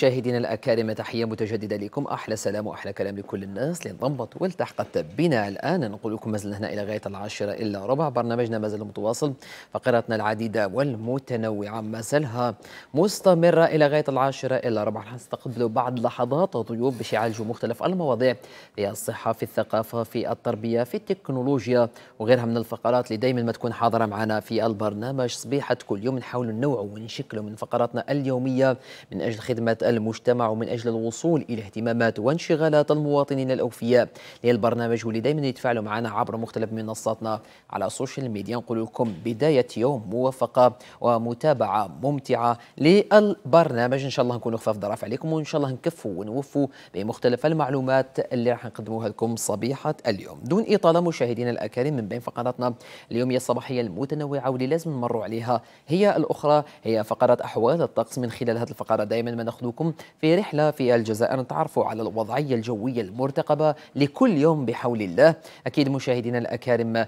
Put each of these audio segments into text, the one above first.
مشاهدينا الأكارم تحية متجددة لكم أحلى سلام وأحلى كلام لكل الناس اللي انضمت والتحقت بنا الآن نقول لكم مازلنا هنا إلى غاية العاشرة إلا ربع برنامجنا مازال متواصل فقراتنا العديدة والمتنوعة مازالها مستمرة إلى غاية العاشرة إلا ربع نستقبل بعض لحظات ضيوف باش يعالجوا مختلف المواضيع في الصحة في الثقافة في التربية في التكنولوجيا وغيرها من الفقرات اللي دايما ما تكون حاضرة معنا في البرنامج صبيحة كل يوم نحاول ننوعوا ونشكلوا من فقراتنا اليومية من أجل خدمة المجتمع من أجل الوصول إلى اهتمامات وانشغالات المواطنين الأوفياء للبرنامج واللي دايما يتفاعلوا معنا عبر مختلف منصاتنا على السوشيال ميديا نقول لكم بداية يوم موفقة ومتابعة ممتعة للبرنامج إن شاء الله نكونوا خفاف ضرف عليكم وإن شاء الله نكفوا ونوفوا بمختلف المعلومات اللي راح نقدموها لكم صبيحة اليوم دون إطالة مشاهدينا الأكارم من بين فقراتنا اليومية الصباحية المتنوعة واللي لازم نمروا عليها هي الأخرى هي فقرة أحوال الطقس من خلال هذه الفقرة دائما ما معكم في رحلة في الجزائر نتعرفوا على الوضعية الجوية المرتقبة لكل يوم بحول الله أكيد مشاهدينا الأكارم آه،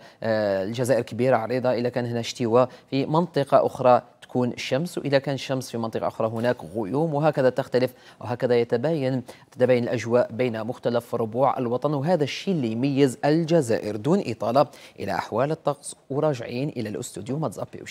الجزائر كبيرة عريضة إذا كان هنا اشتواء في منطقة أخرى تكون الشمس وإذا كان الشمس في منطقة أخرى هناك غيوم وهكذا تختلف وهكذا يتباين تتباين الأجواء بين مختلف ربوع الوطن وهذا الشيء اللي يميز الجزائر دون إطالة إلى أحوال الطقس وراجعين إلى الأستوديو متزابي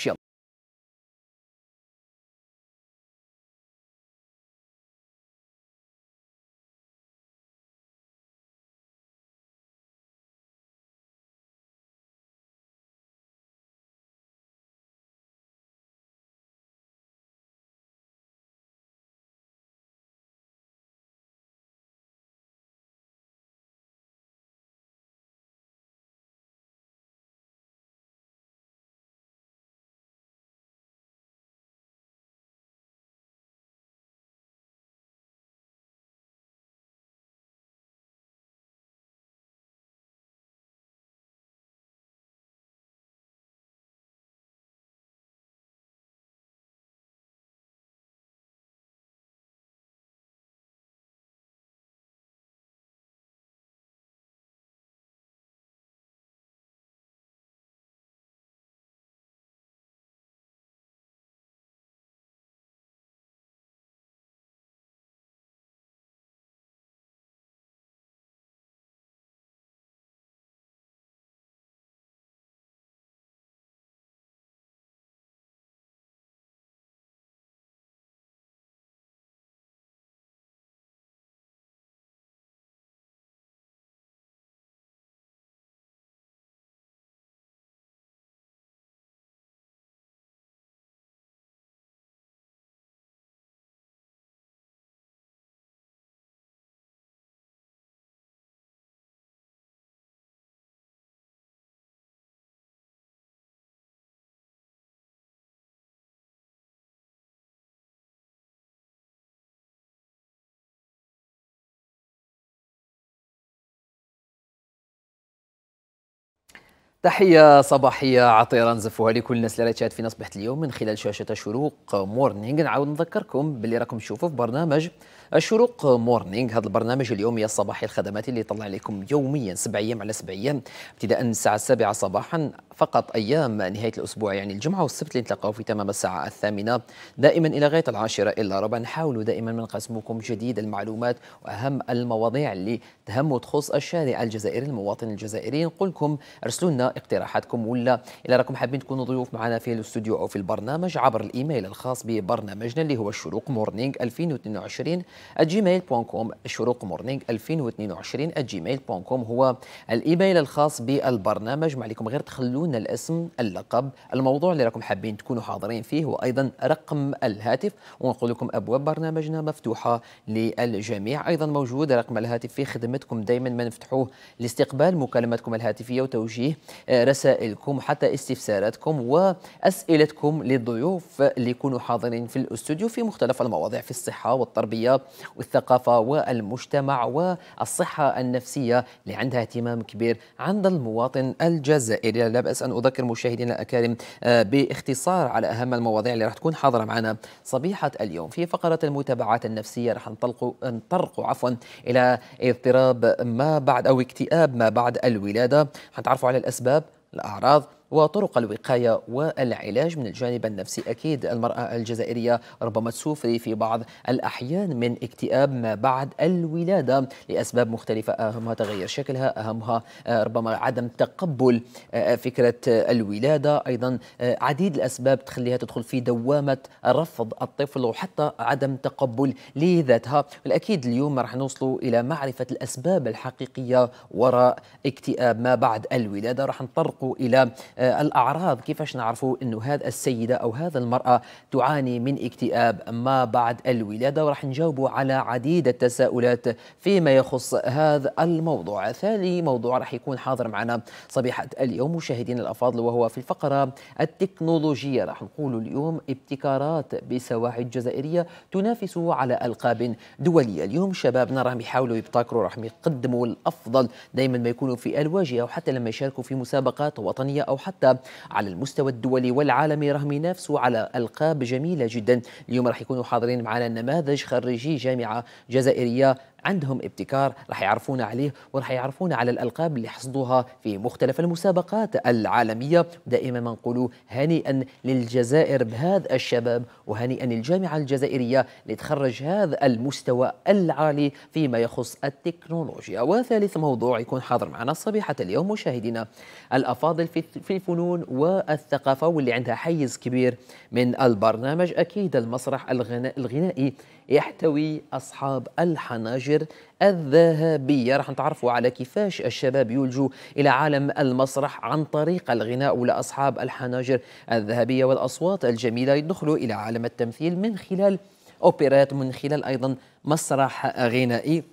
تحية صباحية عطيرة نزفوها لكل الناس اللي تشاهد فينا صبحت اليوم من خلال شاشة شروق مورنينغ نعاود نذكركم باللي راكم تشوفوا في برنامج الشروق مورنينغ هذا البرنامج اليومي الصباحي الخدماتي اللي يطلع عليكم يوميا سبع ايام على سبع ايام ابتداء من الساعة السابعة صباحا فقط أيام نهاية الأسبوع يعني الجمعة والسبت اللي نتلقاو في تمام الساعة الثامنة دائما إلى غاية العاشرة إلا ربع نحاولوا دائما من قسمكم جديد المعلومات وأهم المواضيع اللي تهم وتخص الشارع الجزائري المواطن الجزائري نقول لكم ارسلوا لنا اقتراحاتكم ولا إلى راكم حابين تكونوا ضيوف معنا في الاستوديو أو في البرنامج عبر الإيميل الخاص ببرنامجنا اللي هو الشروق مورنينغ 2022 جيميل كوم الشروق مورنينغ 2022 جيميل كوم هو الإيميل الخاص بالبرنامج ما عليكم غير تخلونا قلنا الاسم اللقب الموضوع اللي راكم حابين تكونوا حاضرين فيه وايضا رقم الهاتف ونقول لكم ابواب برنامجنا مفتوحه للجميع ايضا موجود رقم الهاتف في خدمتكم دائما ما نفتحوه لاستقبال مكالماتكم الهاتفيه وتوجيه آه، رسائلكم حتى استفساراتكم واسئلتكم للضيوف اللي يكونوا حاضرين في الاستوديو في مختلف المواضيع في الصحه والتربيه والثقافه والمجتمع والصحه النفسيه اللي عندها اهتمام كبير عند المواطن الجزائري لا بس أن أذكر مشاهدينا الأكارم آه، باختصار على أهم المواضيع اللي راح تكون حاضرة معنا صبيحة اليوم في فقرة المتابعات النفسية راح نطلق نطرق عفوا إلى اضطراب ما بعد أو اكتئاب ما بعد الولادة حنتعرفوا على الأسباب الأعراض وطرق الوقاية والعلاج من الجانب النفسي أكيد المرأة الجزائرية ربما تسوفر في بعض الأحيان من اكتئاب ما بعد الولادة لأسباب مختلفة أهمها تغير شكلها أهمها آه، ربما عدم تقبل آه، آه، فكرة الولادة أيضا عديد الأسباب تخليها تدخل في دوامة رفض الطفل وحتى عدم تقبل لذاتها والأكيد اليوم راح نوصلوا إلى معرفة الأسباب الحقيقية وراء اكتئاب ما بعد الولادة راح نطرقوا إلى آه، الأعراض كيفاش نعرفوا أنه هذا السيدة أو هذا المرأة تعاني من اكتئاب ما بعد الولادة وراح نجاوبوا على عديد التساؤلات فيما يخص هذا الموضوع ثاني موضوع راح يكون حاضر معنا صبيحة اليوم مشاهدينا الأفاضل وهو في الفقرة التكنولوجية راح نقول اليوم ابتكارات بسواحل جزائرية تنافس على ألقاب دولية اليوم شبابنا راهم يحاولوا يبتكروا راهم يقدموا الأفضل دائما ما يكونوا في الواجهة وحتى لما يشاركوا في مسابقات وطنية أو حتى حتى على المستوى الدولي والعالمي رغم نفسه على ألقاب جميلة جدا اليوم راح يكونوا حاضرين معنا نماذج خريجي جامعة جزائرية عندهم ابتكار راح يعرفونا عليه وراح يعرفونا على الألقاب اللي حصدوها في مختلف المسابقات العالمية دائما ما نقولوا هنيئا للجزائر بهذا الشباب وهنيئا للجامعة الجزائرية لتخرج هذا المستوى العالي فيما يخص التكنولوجيا وثالث موضوع يكون حاضر معنا صبيحة اليوم مشاهدينا الأفاضل في الفنون والثقافة واللي عندها حيز كبير من البرنامج أكيد المسرح الغنائي يحتوي أصحاب الحناجر الذهبية راح نتعرفوا على كيفاش الشباب يلجوا إلى عالم المسرح عن طريق الغناء لأصحاب الحناجر الذهبية والأصوات الجميلة يدخلوا إلى عالم التمثيل من خلال أوبيرات من خلال أيضا مسرح غنائي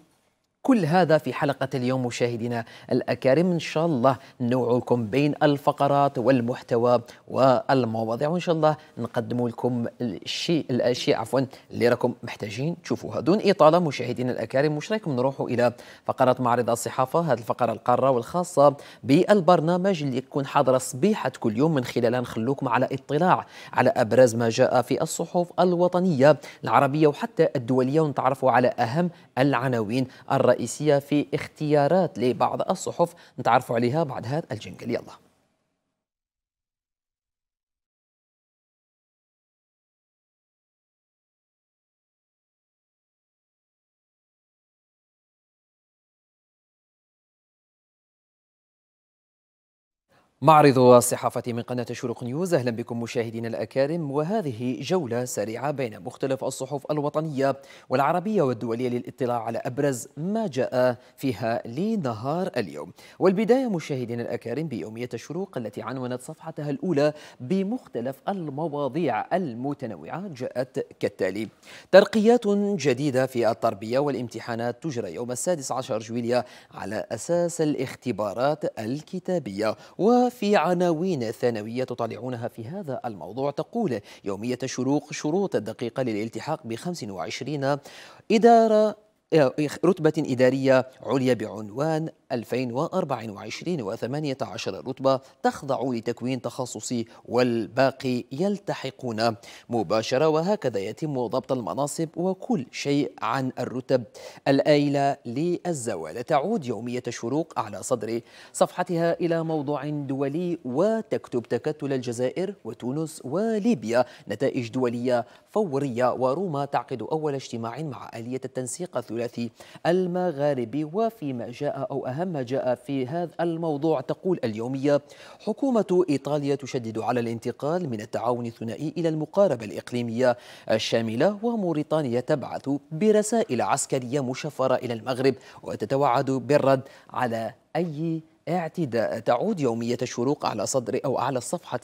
كل هذا في حلقة اليوم مشاهدينا الأكارم إن شاء الله نوعكم بين الفقرات والمحتوى والمواضيع وإن شاء الله نقدم لكم الشيء الأشياء عفوا اللي راكم محتاجين تشوفوها دون إطالة مشاهدينا الأكارم مش رايكم نروحوا إلى فقرة معرض الصحافة هذه الفقرة القارة والخاصة بالبرنامج اللي تكون حاضرة صبيحة كل يوم من خلالها نخلوكم على اطلاع على أبرز ما جاء في الصحف الوطنية العربية وحتى الدولية ونتعرفوا على أهم العناوين الرئيسية الرئيسية في اختيارات لبعض الصحف نتعرف عليها بعد هذا الجنجل يلا معرض الصحافة من قناة شروق نيوز أهلا بكم مشاهدينا الأكارم وهذه جولة سريعة بين مختلف الصحف الوطنية والعربية والدولية للاطلاع على أبرز ما جاء فيها لنهار اليوم والبداية مشاهدينا الأكارم بيومية الشروق التي عنونت صفحتها الأولى بمختلف المواضيع المتنوعة جاءت كالتالي ترقيات جديدة في التربية والامتحانات تجرى يوم السادس عشر جويلية على أساس الاختبارات الكتابية و في عناوين ثانوية تطالعونها في هذا الموضوع تقول يومية شروق شروط الدقيقة للالتحاق ب 25 إدارة آه، رتبة إدارية عليا بعنوان 2024 و18 رتبة تخضع لتكوين تخصصي والباقي يلتحقون مباشرة وهكذا يتم ضبط المناصب وكل شيء عن الرتب الآيلة للزوال تعود يومية الشروق على صدر صفحتها إلى موضوع دولي وتكتب تكتل الجزائر وتونس وليبيا نتائج دولية فورية وروما تعقد أول اجتماع مع آلية التنسيق الثلاثي المغاربي وفيما جاء أو أهم أهم ما جاء في هذا الموضوع تقول اليومية حكومة إيطاليا تشدد على الانتقال من التعاون الثنائي إلى المقاربة الإقليمية الشاملة وموريتانيا تبعث برسائل عسكرية مشفرة إلى المغرب وتتوعد بالرد على أي اعتداء تعود يومية الشروق على صدر أو على الصفحة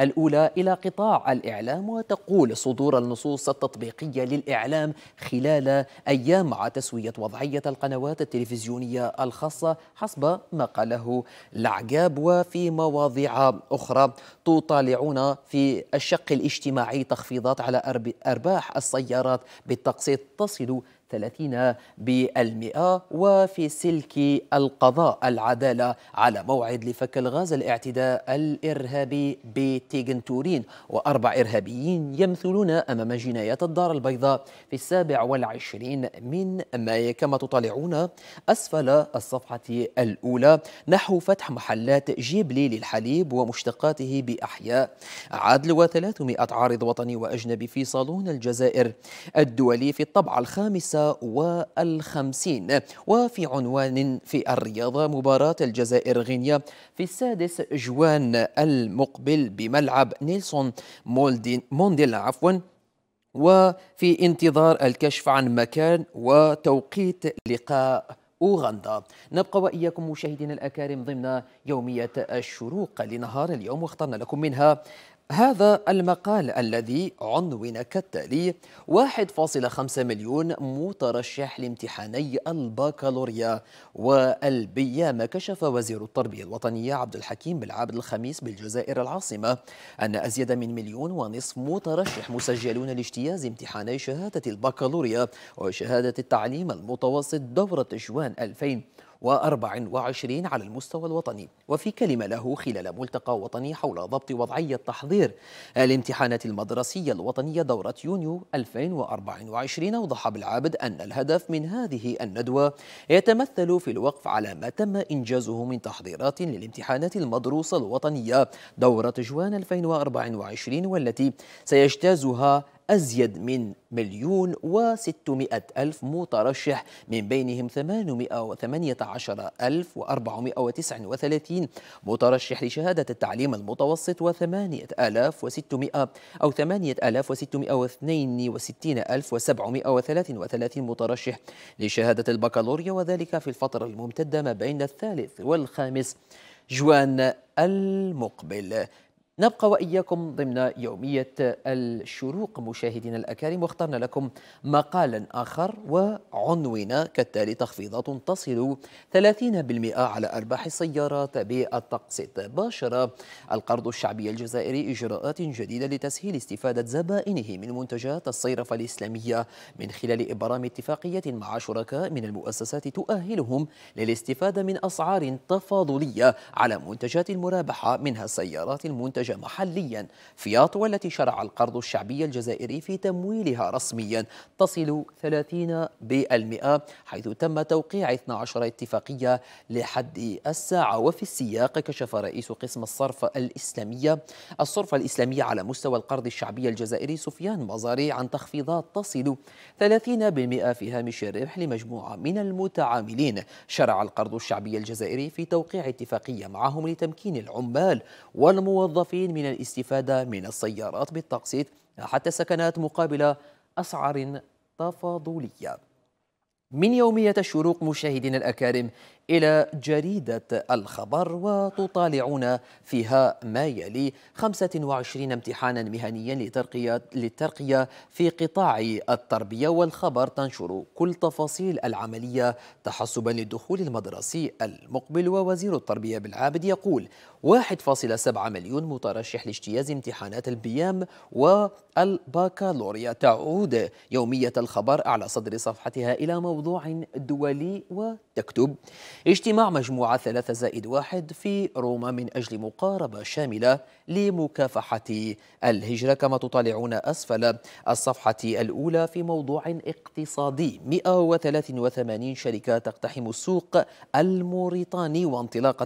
الأولى إلى قطاع الإعلام وتقول صدور النصوص التطبيقية للإعلام خلال أيام مع تسوية وضعية القنوات التلفزيونية الخاصة حسب ما قاله العقاب وفي مواضيع أخرى تطالعون في الشق الاجتماعي تخفيضات على أرباح السيارات بالتقسيط تصل 30 بالمئة وفي سلك القضاء العدالة على موعد لفك الغاز الاعتداء الإرهابي بتيغنتورين وأربع إرهابيين يمثلون أمام جنايات الدار البيضاء في السابع والعشرين من ماي كما تطالعون أسفل الصفحة الأولى نحو فتح محلات جيبلي للحليب ومشتقاته بأحياء عدل وثلاثمائة عارض وطني وأجنبي في صالون الجزائر الدولي في الطبعة الخامسة والخمسين وفي عنوان في الرياضة مباراة الجزائر غينيا في السادس جوان المقبل بملعب نيلسون مونديلا عفوا وفي انتظار الكشف عن مكان وتوقيت لقاء أوغندا نبقى وإياكم مشاهدينا الأكارم ضمن يومية الشروق لنهار اليوم واخترنا لكم منها هذا المقال الذي عنون كالتالي 1.5 مليون مترشح لامتحاني الباكالوريا والبيا ما كشف وزير التربية الوطنية عبد الحكيم بالعابد الخميس بالجزائر العاصمة أن أزيد من مليون ونصف مترشح مسجلون لاجتياز امتحاني شهادة الباكالوريا وشهادة التعليم المتوسط دورة جوان 2000 24 على المستوى الوطني وفي كلمة له خلال ملتقى وطني حول ضبط وضعية تحضير الامتحانات المدرسية الوطنية دورة يونيو 2024 أوضح بالعابد أن الهدف من هذه الندوة يتمثل في الوقف على ما تم إنجازه من تحضيرات للامتحانات المدروسة الوطنية دورة جوان 2024 والتي سيجتازها أزيد من مليون وستمائة ألف مترشح من بينهم ثمانمائة وثمانية عشر الف وأربعمائة وتسع وثلاثين مترشح لشهادة التعليم المتوسط وثمانية آلاف وستمائة أو ثمانية آلاف وستمائة واثنين وستين الف وسبعمائة وثلاث وثلاثين مترشح لشهادة البكالوريا وذلك في الفترة الممتدة ما بين الثالث والخامس جوان المقبل نبقى وإياكم ضمن يومية الشروق مشاهدينا الأكارم واخترنا لكم مقالا آخر وعنونا كالتالي تخفيضات تصل 30% على أرباح السيارات بالطقس الطباشرة القرض الشعبي الجزائري إجراءات جديدة لتسهيل استفادة زبائنه من منتجات الصيرفة الإسلامية من خلال إبرام اتفاقية مع شركاء من المؤسسات تؤهلهم للاستفادة من أسعار تفاضلية على منتجات المرابحة منها السيارات المنتجة المنتج محليا فياط والتي شرع القرض الشعبي الجزائري في تمويلها رسميا تصل 30 بالمئة حيث تم توقيع 12 اتفاقية لحد الساعة وفي السياق كشف رئيس قسم الصرف الإسلامية الصرف الإسلامية على مستوى القرض الشعبي الجزائري سفيان مزاري عن تخفيضات تصل 30% في هامش الربح لمجموعة من المتعاملين شرع القرض الشعبي الجزائري في توقيع اتفاقية معهم لتمكين العمال والموظفين الموظفين من الاستفادة من السيارات بالتقسيط حتى السكنات مقابل أسعار تفاضلية من يومية الشروق مشاهدين الأكارم إلى جريدة الخبر وتطالعون فيها ما يلي 25 امتحانا مهنيا لترقية, للترقية في قطاع التربية والخبر تنشر كل تفاصيل العملية تحسبا للدخول المدرسي المقبل ووزير التربية بالعابد يقول 1.7 مليون مترشح لاجتياز امتحانات البيام والباكالوريا تعود يومية الخبر على صدر صفحتها إلى موضوع دولي وتكتب اجتماع مجموعة ثلاثة زائد واحد في روما من أجل مقاربة شاملة لمكافحة الهجرة كما تطالعون أسفل الصفحة الأولى في موضوع اقتصادي 183 شركة تقتحم السوق الموريتاني وانطلاق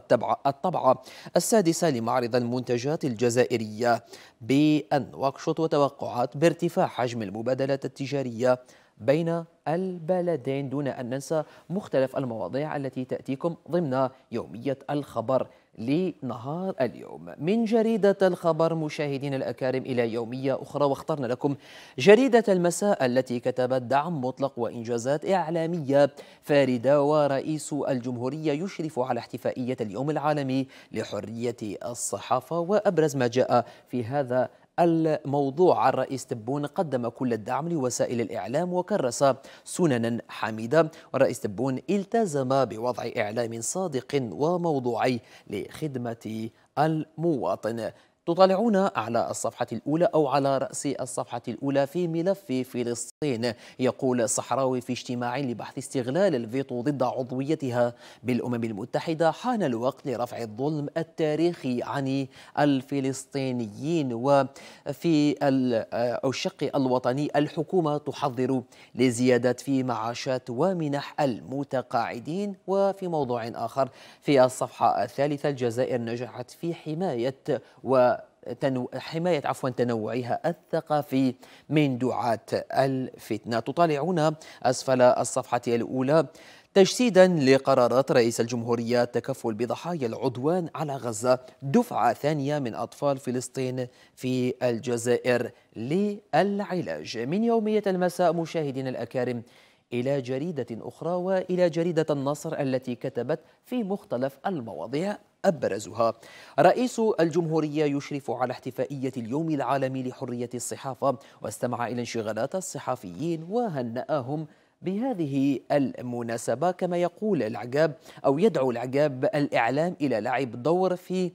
الطبعة السادسة لمعرض المنتجات الجزائرية بأن وتوقعات بارتفاع حجم المبادلات التجارية بين البلدين دون أن ننسى مختلف المواضيع التي تأتيكم ضمن يومية الخبر لنهار اليوم من جريدة الخبر مشاهدين الأكارم إلى يومية أخرى واخترنا لكم جريدة المساء التي كتبت دعم مطلق وإنجازات إعلامية فاردة ورئيس الجمهورية يشرف على احتفائية اليوم العالمي لحرية الصحافة وأبرز ما جاء في هذا الموضوع الرئيس تبون قدم كل الدعم لوسائل الإعلام وكرس سننا حميدة والرئيس تبون التزم بوضع إعلام صادق وموضوعي لخدمة المواطن تطالعون على الصفحة الأولى أو على رأس الصفحة الأولى في ملف فلسطين يقول الصحراوي في اجتماع لبحث استغلال الفيتو ضد عضويتها بالأمم المتحدة حان الوقت لرفع الظلم التاريخي عن الفلسطينيين وفي الشق الوطني الحكومة تحضر لزيادة في معاشات ومنح المتقاعدين وفي موضوع آخر في الصفحة الثالثة الجزائر نجحت في حماية و تنو... حماية عفوا تنوعها الثقافي من دعاة الفتنة تطالعون أسفل الصفحة الأولى تجسيدا لقرارات رئيس الجمهورية تكفل بضحايا العدوان على غزة دفعة ثانية من أطفال فلسطين في الجزائر للعلاج من يومية المساء مشاهدينا الأكارم إلى جريدة أخرى وإلى جريدة النصر التي كتبت في مختلف المواضيع أبرزها رئيس الجمهورية يشرف على احتفائية اليوم العالمي لحرية الصحافة واستمع إلى انشغالات الصحفيين وهنأهم بهذه المناسبة كما يقول العقاب أو يدعو العقاب الإعلام إلى لعب دور في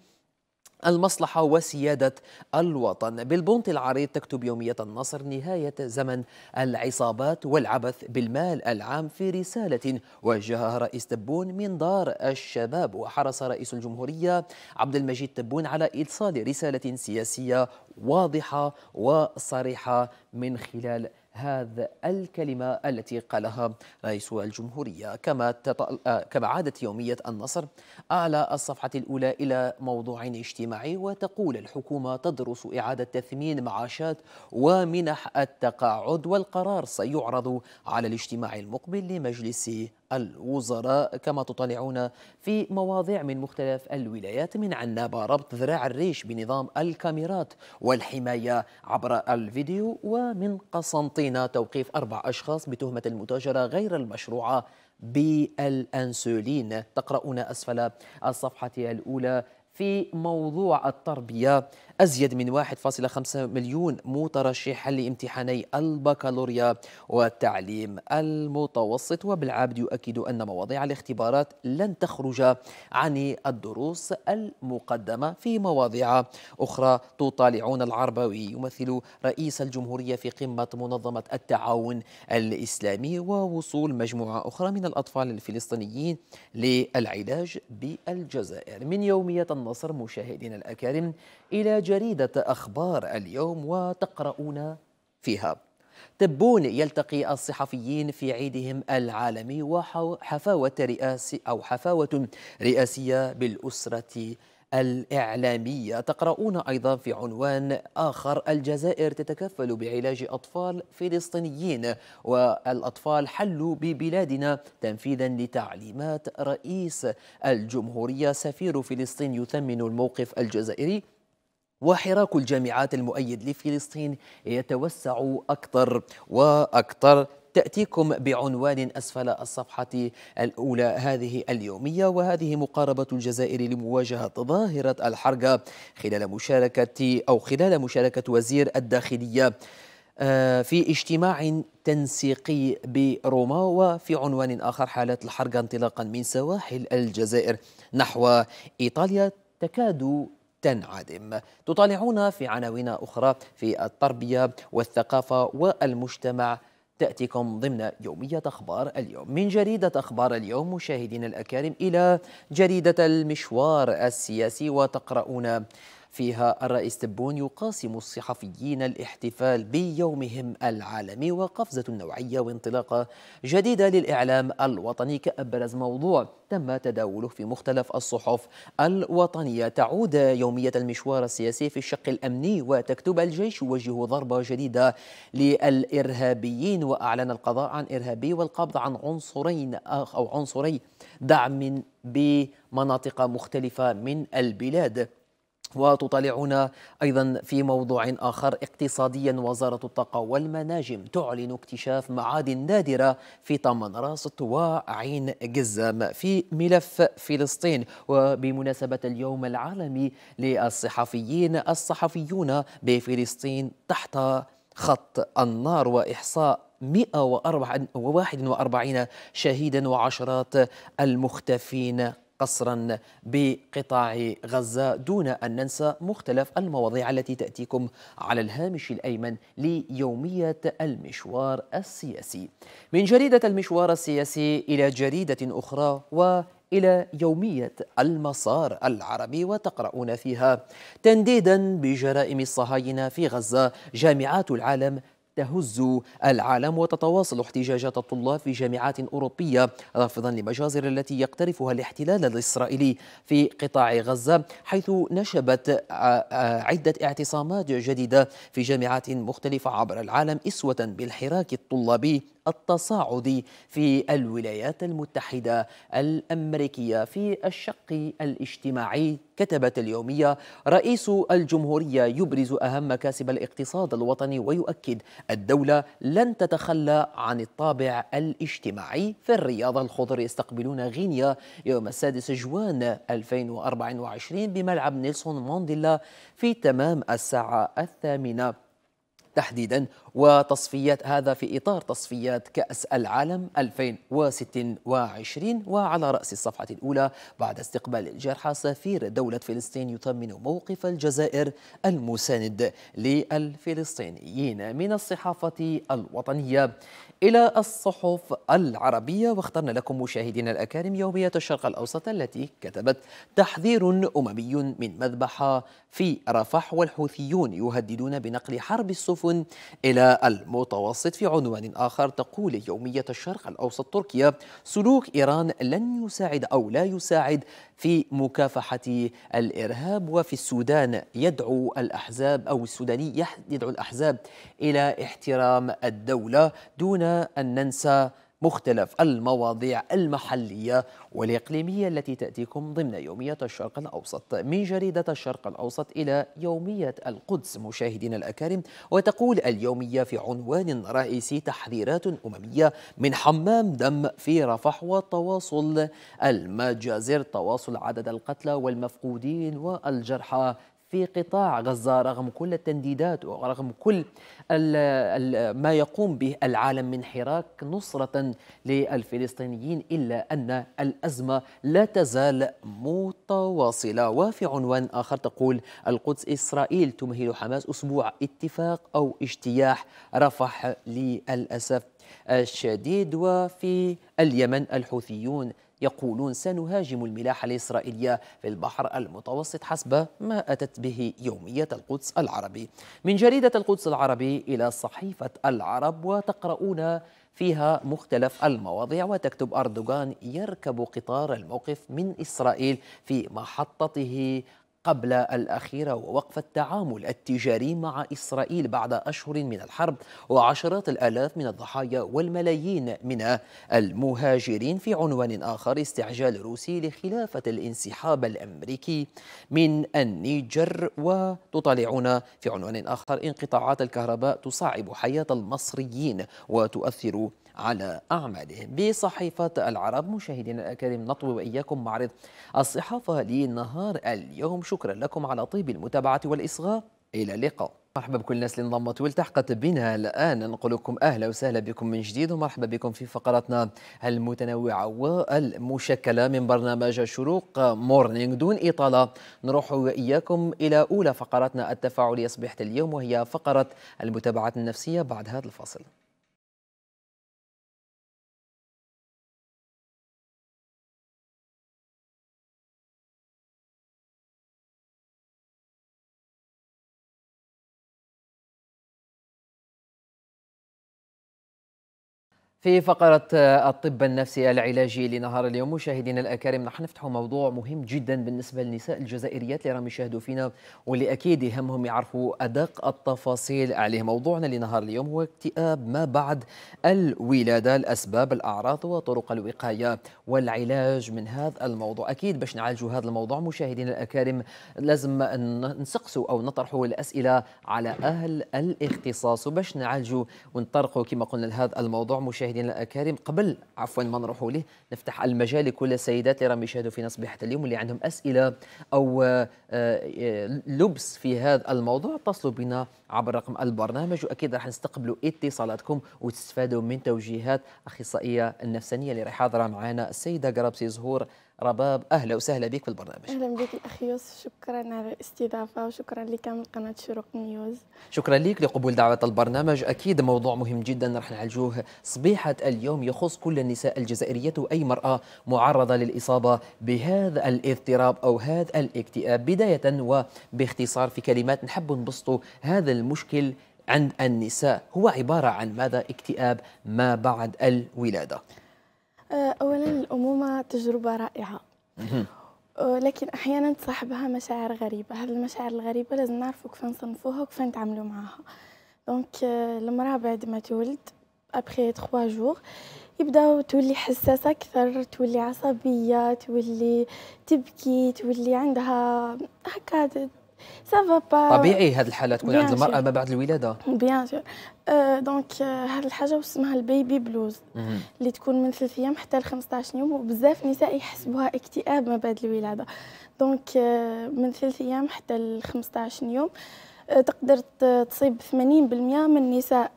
المصلحة وسيادة الوطن بالبنط العريض تكتب يومية النصر نهاية زمن العصابات والعبث بالمال العام في رسالة وجهها رئيس تبون من دار الشباب وحرص رئيس الجمهورية عبد المجيد تبون على إيصال رسالة سياسية واضحة وصريحة من خلال هذا الكلمة التي قالها رئيس الجمهورية كما, تطل... آه، كما عادت يومية النصر أعلى الصفحة الأولى إلى موضوع اجتماعي وتقول الحكومة تدرس إعادة تثمين معاشات ومنح التقاعد والقرار سيعرض على الاجتماع المقبل لمجلس الوزراء كما تطلعون في مواضيع من مختلف الولايات من عنابة ربط ذراع الريش بنظام الكاميرات والحماية عبر الفيديو ومن قسنطينة توقيف أربع أشخاص بتهمة المتاجرة غير المشروعة بالأنسولين تقرؤون أسفل الصفحة الأولى في موضوع التربية أزيد من 1.5 مليون مترشح لامتحاني البكالوريا والتعليم المتوسط وبالعبد يؤكد أن مواضيع الاختبارات لن تخرج عن الدروس المقدمة في مواضيع أخرى تطالعون العربوي يمثل رئيس الجمهورية في قمة منظمة التعاون الإسلامي ووصول مجموعة أخرى من الأطفال الفلسطينيين للعلاج بالجزائر من يومية النصر مشاهدينا الأكارم إلى جريدة أخبار اليوم وتقرؤون فيها تبون يلتقي الصحفيين في عيدهم العالمي وحفاوة رئاسي أو حفاوة رئاسية بالأسرة الإعلامية تقرؤون أيضا في عنوان آخر الجزائر تتكفل بعلاج أطفال فلسطينيين والأطفال حلوا ببلادنا تنفيذا لتعليمات رئيس الجمهورية سفير فلسطين يثمن الموقف الجزائري وحراك الجامعات المؤيد لفلسطين يتوسع أكثر وأكثر تأتيكم بعنوان أسفل الصفحة الأولى هذه اليومية وهذه مقاربة الجزائر لمواجهة ظاهرة الحرقة خلال مشاركة أو خلال مشاركة وزير الداخلية آه، في اجتماع تنسيقي بروما وفي عنوان آخر حالات الحرقة انطلاقا من سواحل الجزائر نحو إيطاليا تكاد عادم تطالعون في عناوين أخرى في التربية والثقافة والمجتمع تأتيكم ضمن يومية أخبار اليوم من جريدة أخبار اليوم مشاهدين الأكارم إلى جريدة المشوار السياسي وتقرؤون فيها الرئيس تبون يقاسم الصحفيين الاحتفال بيومهم العالمي وقفزة نوعية وانطلاقة جديدة للإعلام الوطني كأبرز موضوع تم تداوله في مختلف الصحف الوطنية تعود يومية المشوار السياسي في الشق الأمني وتكتب الجيش يوجه ضربة جديدة للإرهابيين وأعلن القضاء عن إرهابي والقبض عن عنصرين أو عنصري دعم بمناطق مختلفة من البلاد وتطالعنا أيضا في موضوع آخر اقتصاديا وزارة الطاقة والمناجم تعلن اكتشاف معادن نادرة في طمن راس وعين جزام في ملف فلسطين وبمناسبة اليوم العالمي للصحفيين الصحفيون بفلسطين تحت خط النار وإحصاء 141 شهيدا وعشرات المختفين قصرا بقطاع غزة دون أن ننسى مختلف المواضيع التي تأتيكم على الهامش الأيمن ليومية المشوار السياسي من جريدة المشوار السياسي إلى جريدة أخرى و إلى يومية المسار العربي وتقرؤون فيها تنديدا بجرائم الصهاينة في غزة جامعات العالم تهز العالم وتتواصل احتجاجات الطلاب في جامعات أوروبية رافضا لمجازر التي يقترفها الاحتلال الإسرائيلي في قطاع غزة حيث نشبت عدة اعتصامات جديدة في جامعات مختلفة عبر العالم إسوة بالحراك الطلابي التصاعد في الولايات المتحدة الأمريكية في الشق الاجتماعي كتبت اليومية رئيس الجمهورية يبرز أهم مكاسب الاقتصاد الوطني ويؤكد الدولة لن تتخلى عن الطابع الاجتماعي في الرياض الخضر يستقبلون غينيا يوم السادس جوان 2024 بملعب نيلسون مانديلا في تمام الساعة الثامنة تحديدا وتصفيات هذا في إطار تصفيات كأس العالم 2026 وعلى رأس الصفحة الأولى بعد استقبال الجرحى سفير دولة فلسطين يطمن موقف الجزائر المساند للفلسطينيين من الصحافة الوطنية إلى الصحف العربية واخترنا لكم مشاهدينا الأكارم يومية الشرق الأوسط التي كتبت تحذير أممي من مذبحة في رفح والحوثيون يهددون بنقل حرب السفن إلى المتوسط في عنوان آخر تقول يومية الشرق الأوسط تركيا سلوك إيران لن يساعد أو لا يساعد في مكافحة الإرهاب وفي السودان يدعو الأحزاب أو السوداني يدعو الأحزاب إلى احترام الدولة دون أن ننسى مختلف المواضيع المحلية والإقليمية التي تأتيكم ضمن يومية الشرق الأوسط من جريدة الشرق الأوسط إلى يومية القدس مشاهدينا الأكارم وتقول اليومية في عنوان رئيسي تحذيرات أممية من حمام دم في رفح والتواصل المجازر تواصل عدد القتلى والمفقودين والجرحى في قطاع غزة رغم كل التنديدات ورغم كل ما يقوم به العالم من حراك نصرة للفلسطينيين إلا أن الأزمة لا تزال متواصلة وفي عنوان آخر تقول القدس إسرائيل تمهل حماس أسبوع اتفاق أو اجتياح رفح للأسف الشديد وفي اليمن الحوثيون يقولون سنهاجم الملاحة الإسرائيلية في البحر المتوسط حسب ما أتت به يومية القدس العربي من جريدة القدس العربي إلى صحيفة العرب وتقرؤون فيها مختلف المواضيع وتكتب أردوغان يركب قطار الموقف من إسرائيل في محطته قبل الأخيرة ووقف التعامل التجاري مع إسرائيل بعد أشهر من الحرب وعشرات الآلاف من الضحايا والملايين من المهاجرين في عنوان آخر استعجال روسي لخلافة الانسحاب الأمريكي من النيجر وتطالعون في عنوان آخر انقطاعات الكهرباء تصعب حياة المصريين وتؤثر على أعماله بصحيفة العرب مشاهدينا الكريم نطوي وإياكم معرض الصحافة لنهار اليوم شكرا لكم على طيب المتابعة والإصغاء إلى اللقاء مرحبا بكل الناس اللي انضمت والتحقت بنا الان نقول لكم اهلا وسهلا بكم من جديد ومرحبا بكم في فقراتنا المتنوعه والمشكله من برنامج شروق مورنينغ دون اطاله نروح واياكم الى اولى فقراتنا التفاعليه صبيحه اليوم وهي فقره المتابعات النفسيه بعد هذا الفاصل في فقرة آه، الطب النفسي العلاجي لنهار اليوم مشاهدينا الأكارم نحن نفتح موضوع مهم جدا بالنسبة للنساء الجزائريات اللي راهم يشاهدوا فينا واللي أكيد يهمهم يعرفوا أدق التفاصيل عليه موضوعنا لنهار اليوم هو اكتئاب ما بعد الولادة الأسباب الأعراض وطرق الوقاية والعلاج من هذا الموضوع أكيد باش نعالجوا هذا الموضوع مشاهدينا الأكارم لازم نسقسوا أو نطرحوا الأسئلة على أهل الاختصاص وباش نعالجوا ونطرقوا كما قلنا لهذا الموضوع مشاهدينا مشاهدينا الكريم قبل عفوا ما نروحوا له نفتح المجال لكل السيدات اللي راهم يشاهدوا فينا صبيحه اليوم واللي عندهم اسئله او آه، آه، لبس في هذا الموضوع اتصلوا بنا عبر رقم البرنامج واكيد راح نستقبلوا اتصالاتكم وتستفادوا من توجيهات اخصائيه النفسانيه اللي راح حاضره معنا السيده قرابسي زهور رباب اهلا وسهلا بك في البرنامج اهلا بك الاخ يوسف شكرا على الاستضافه وشكرا لكامل قناه شروق نيوز شكرا لك لقبول دعوه البرنامج اكيد موضوع مهم جدا راح نعالجوه صبيحه اليوم يخص كل النساء الجزائريات واي مراه معرضه للاصابه بهذا الاضطراب او هذا الاكتئاب بدايه وباختصار في كلمات نحب نبسطوا هذا المشكل عند النساء هو عبارة عن ماذا اكتئاب ما بعد الولادة آه، أولا الأمومة تجربة رائعة آه، لكن أحيانا تصاحبها مشاعر غريبة هذه المشاعر الغريبة لازم نعرفوا كيف نصنفوها وكيف نتعاملوا معها دونك آه، المرأة بعد ما تولد أبخي 3 جور يبداو تولي حساسة أكثر تولي عصبية تولي تبكي تولي عندها هكا سافا با طبيعي هذه الحاله تكون عند المراه ما بعد الولاده بيان سور دونك هذه الحاجه اسمها البيبي بلوز اللي تكون من ثلاث ايام حتى ل 15 يوم وبزاف نساء يحسبوها اكتئاب ما بعد الولاده دونك euh، من ثلاث ايام حتى ل 15 يوم euh، تقدر تصيب 80% من النساء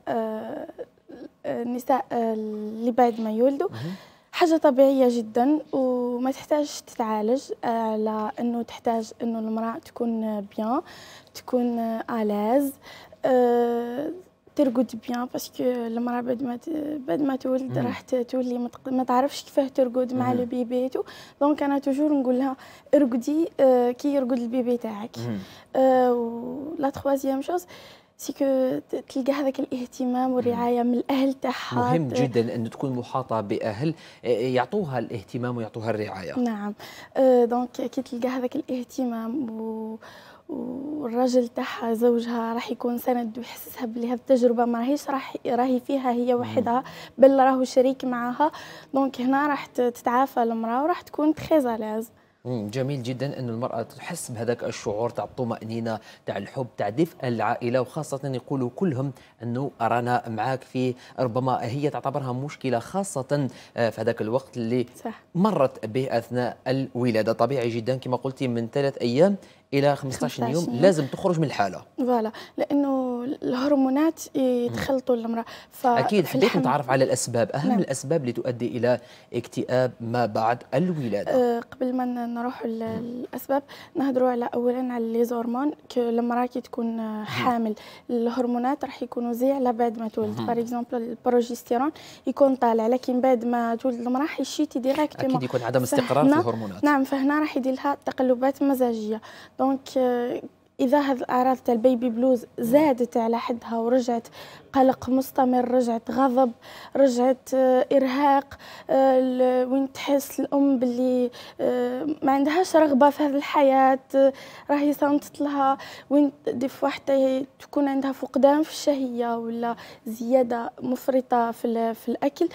النساء euh، اللي بعد ما يولدوا حاجة طبيعية جدا وما تحتاج تتعالج على انه تحتاج انه المرأة تكون بيان تكون الاز آه، ترقد بيان باسكو المراه بعد ما بعد ما تولد راح تولي ما, تعرفش كيفاه ترقد مع لو بيبي تو دونك انا توجور نقول لها ارقدي آه، كي يرقد البيبي تاعك لا تخوازيام شوز سيكو تلقى هذاك الاهتمام والرعايه من الاهل تاعها مهم جدا ان تكون محاطه باهل آه، آه، يعطوها الاهتمام ويعطوها الرعايه نعم آه، دونك كي تلقى هذاك الاهتمام و والراجل تاعها زوجها راح يكون سند ويحسسها بلي هذه التجربه ما راهيش راح راهي فيها هي وحدها بل راهو شريك معاها دونك هنا راح تتعافى المراه وراح تكون تخيز على جميل جدا انه المراه تحس بهذاك الشعور تاع الطمانينه تاع الحب تاع دفء العائله وخاصه يقولوا كلهم انه رانا معاك في ربما هي تعتبرها مشكله خاصه آه، في هذاك الوقت اللي صح. مرت به اثناء الولاده طبيعي جدا كما قلتي من ثلاث ايام الى 15, 15 يوم لازم تخرج من الحاله فوالا لانه الهرمونات يتخلطوا المراه اكيد حبيت نتعرف على الاسباب اهم نعم. الاسباب اللي تؤدي الى اكتئاب ما بعد الولاده أه قبل ما نروح للاسباب نهضروا على اولا على الليزورمون المراه كي تكون حامل الهرمونات راح يكونوا زي على بعد ما تولد باغ اكزومبل البروجستيرون يكون طالع لكن بعد ما تولد المراه رح يشيتي ديريكت اكيد يكون عدم استقرار في الهرمونات نعم فهنا راح يدير لها تقلبات مزاجيه دونك إذا هذه الأعراض تاع البيبي بلوز زادت على حدها ورجعت قلق مستمر رجعت غضب رجعت آه، إرهاق آه، وين تحس الأم باللي آه، ما عندهاش رغبة في هذه الحياة راهي صامتت لها وين ديف حتى تكون عندها فقدان في الشهية ولا زيادة مفرطة في, في الأكل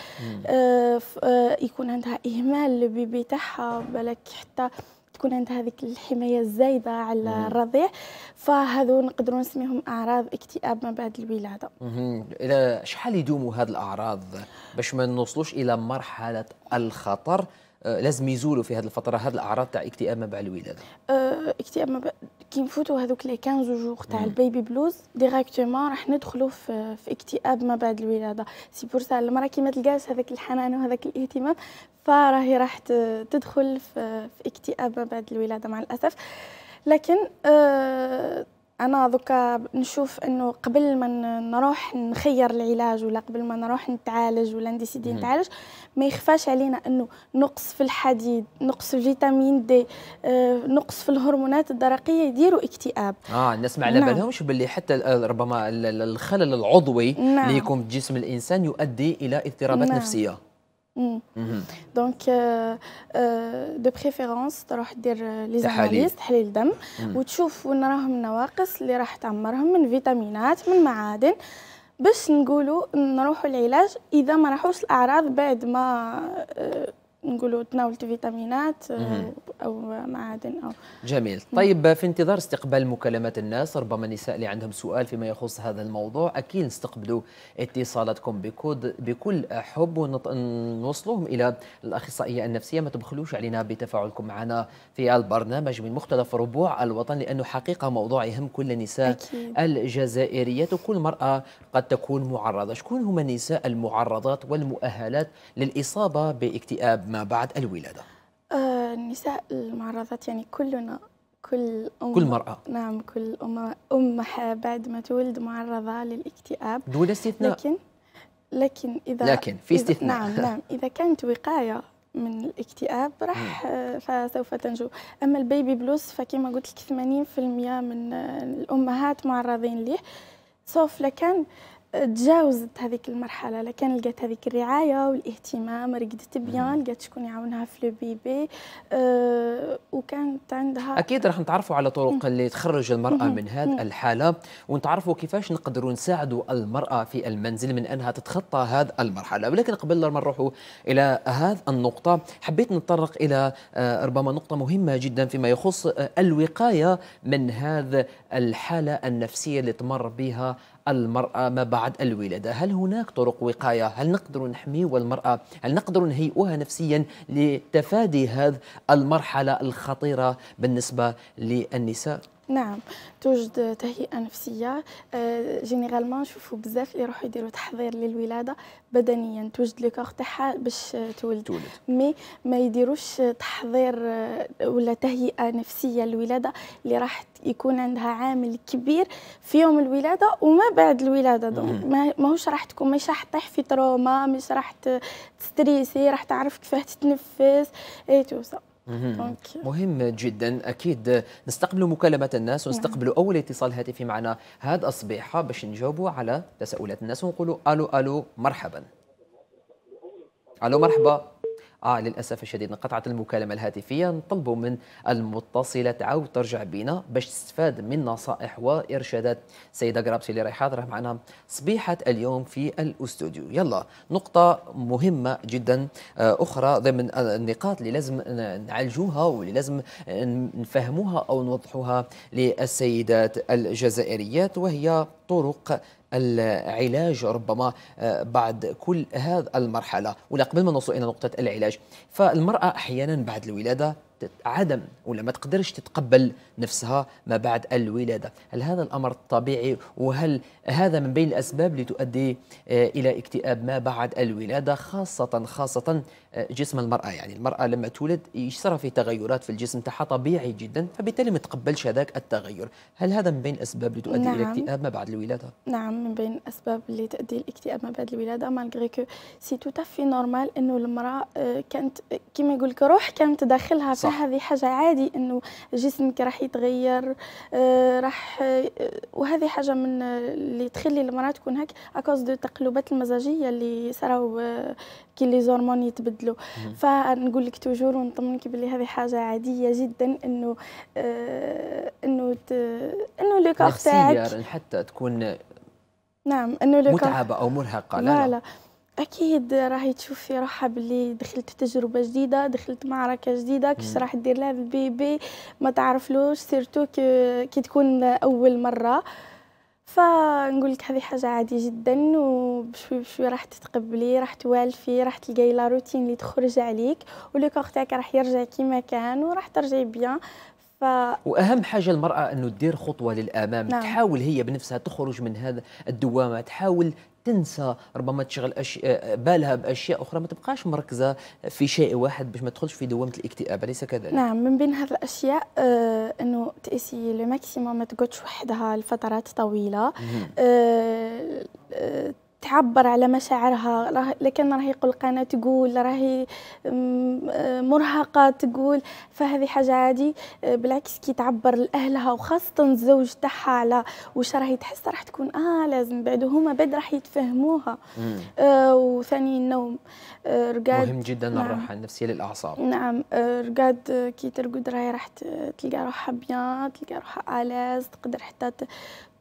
يكون عندها إهمال للبيبي تاعها بالك حتى تكون عندها هذيك الحمايه الزايده على الرضيع فهذو نقدروا نسميهم اعراض اكتئاب ما بعد الولاده الى شحال يدوموا هذه الاعراض باش ما نوصلوش الى مرحله الخطر لازم يزولوا في هذه الفتره هذه الاعراض تاع اكتئاب ما بعد الولاده أه، اكتئاب ما بعد كي نفوتوا هذوك لي 15 جوغ تاع البيبي بلوز ديريكتومون راح ندخلوا في, في اكتئاب ما بعد الولاده سي بور سا المراه كي ما تلقاش هذاك الحنان وهذاك الاهتمام فراهي راح تدخل في, في اكتئاب ما بعد الولاده مع الاسف لكن أه انا دوكا نشوف انه قبل ما نروح نخير العلاج ولا قبل ما نروح نتعالج ولا نديسيدي نتعالج ما يخفاش علينا انه نقص في الحديد نقص في فيتامين دي آه، نقص في الهرمونات الدرقيه يديروا اكتئاب اه الناس ما على نعم. بالهمش باللي حتى ربما الخلل العضوي نعم. اللي يكون في جسم الانسان يؤدي الى اضطرابات نعم. نفسيه دونك دو بريفيرونس تروح دير لي زاناليز تحليل دم وتشوف وين راهم النواقص اللي راح تعمرهم من فيتامينات من معادن باش نقولوا نروحوا العلاج اذا ما راحوش الاعراض بعد ما نقولوا تناولت فيتامينات آه، او معادن او جميل طيب في انتظار استقبال مكالمات الناس ربما النساء اللي عندهم سؤال فيما يخص هذا الموضوع اكيد نستقبلوا اتصالاتكم بكود بكل حب ونوصلوهم الى الاخصائيه النفسيه ما تبخلوش علينا بتفاعلكم معنا في البرنامج من مختلف ربوع الوطن لانه حقيقه موضوع يهم كل النساء أكيد. الجزائريات وكل مراه قد تكون معرضه شكون هما النساء المعرضات والمؤهلات للاصابه باكتئاب ما بعد الولادة آه النساء المعرضات يعني كلنا كل أم كل مرأة نعم كل أم أم بعد ما تولد معرضة للاكتئاب دون استثناء لكن لكن إذا لكن في استثناء نعم نعم إذا كانت وقاية من الاكتئاب راح فسوف تنجو أما البيبي بلوس فكما قلت لك 80% من الأمهات معرضين ليه سوف لكان تجاوزت هذيك المرحله لكن لقيت هذيك الرعايه والاهتمام رقدت بيان لقيت شكون يعاونها في لو بيبي أه وكانت عندها اكيد راح نتعرفوا على طرق اللي تخرج المراه من هذه الحاله ونتعرفوا كيفاش نقدروا نساعدوا المراه في المنزل من انها تتخطى هذه المرحله ولكن قبل ما نروحوا الى هذه النقطه حبيت نتطرق الى آه، ربما نقطه مهمه جدا فيما يخص آه، الوقايه من هذه الحاله النفسيه اللي تمر بها المرأة ما بعد الولادة هل هناك طرق وقاية هل نقدر نحميو المرأة هل نقدر نهيئوها نفسيا لتفادي هذه المرحلة الخطيرة بالنسبة للنساء نعم توجد تهيئه نفسيه آه، جينيرالمون نشوفوا بزاف يروحوا يديروا تحضير للولاده بدنيا توجد لي كور تاعها باش تولد, تولد. مي ما يديروش تحضير ولا تهيئه نفسيه للولاده اللي راح يكون عندها عامل كبير في يوم الولاده وما بعد الولاده دونك ماهوش راح تكون مش راح تطيح في تروما مش راح تستريسي راح تعرف كيفاه تتنفس اي توصل مهم جدا اكيد نستقبل مكالمات الناس نعم. ونستقبل اول اتصال هاتفي معنا هذا الصبيحه باش نجاوبوا على تساؤلات الناس ونقولوا الو الو مرحبا الو مرحبا آه للأسف الشديد انقطعت المكالمة الهاتفية نطلبوا من المتصلة تعاود ترجع بينا باش تستفاد من نصائح وإرشادات سيدة قرابسي اللي راهي حاضرة معنا صبيحة اليوم في الأستوديو يلا نقطة مهمة جدا آه، أخرى ضمن النقاط اللي لازم نعالجوها واللي لازم نفهموها أو نوضحوها للسيدات الجزائريات وهي طرق العلاج ربما آه، بعد كل هذه المرحله ولا قبل ما نوصل الى نقطه العلاج فالمراه احيانا بعد الولاده عدم ولا ما تقدرش تتقبل نفسها ما بعد الولاده، هل هذا الامر طبيعي وهل هذا من بين الاسباب اللي تؤدي آه، الى اكتئاب ما بعد الولاده خاصه خاصه جسم المرأة يعني المرأة لما تولد يصير في تغيرات في الجسم تاعها طبيعي جدا فبالتالي ما تقبلش هذاك التغير هل هذا من بين الأسباب اللي تؤدي نعم. إلى اكتئاب ما بعد الولادة؟ نعم من بين الأسباب اللي تؤدي الاكتئاب ما بعد الولادة مالغري كو سي تو تافي نورمال إنه المرأة آه، كانت كما يقول لك روح كانت داخلها فهذه حاجة عادي إنه جسمك راح يتغير آه، راح آه، وهذه حاجة من اللي تخلي المرأة تكون هك أكوز دو التقلبات المزاجية اللي صراو كي لي زورمون يتبدلوا نبدلو فنقول لك توجور ونطمنك بلي هذه حاجه عاديه جدا انه آه، انه انه لو كار تاعك حتى تكون نعم انه لو متعبه او مرهقه لا لا, لا. اكيد راهي تشوف في روحها باللي دخلت تجربه جديده دخلت معركه جديده كيش راح دير لها البيبي ما تعرفلوش سيرتو كي تكون اول مره آه فنقول لك هذه حاجه عادي جدا وبشوي بشوي راح تتقبلي راح توالفي راح تلقاي لا روتين اللي تخرج عليك ولو كور تاعك راح يرجع كيما كان وراح ترجعي بيان ف... واهم حاجه المراه انه تدير خطوه للامام نعم. تحاول هي بنفسها تخرج من هذا الدوامه تحاول تنسى ربما تشغل أش... آه، بالها باشياء اخرى ما تبقاش مركزه في شيء واحد باش ما تدخلش في دوامه الاكتئاب اليس كذلك نعم من بين هذه الاشياء آه انه تأسي لو ماكسيموم ما تقعدش وحدها لفترات طويله آه, آه، تعبر على مشاعرها راه لكن راهي قلقانه تقول راهي مرهقه تقول فهذه حاجه عادي آه، بالعكس كي تعبر لاهلها وخاصه الزوج تاعها على واش راهي تحس راح تكون اه لازم بعد هما بعد راح يتفهموها آه وثاني النوم آه مهم جدا نعم. الراحه النفسيه للاعصاب نعم آه رقاد آه، كي ترقد راهي راح تلقى روحها بيان تلقى روحها الاز تقدر حتى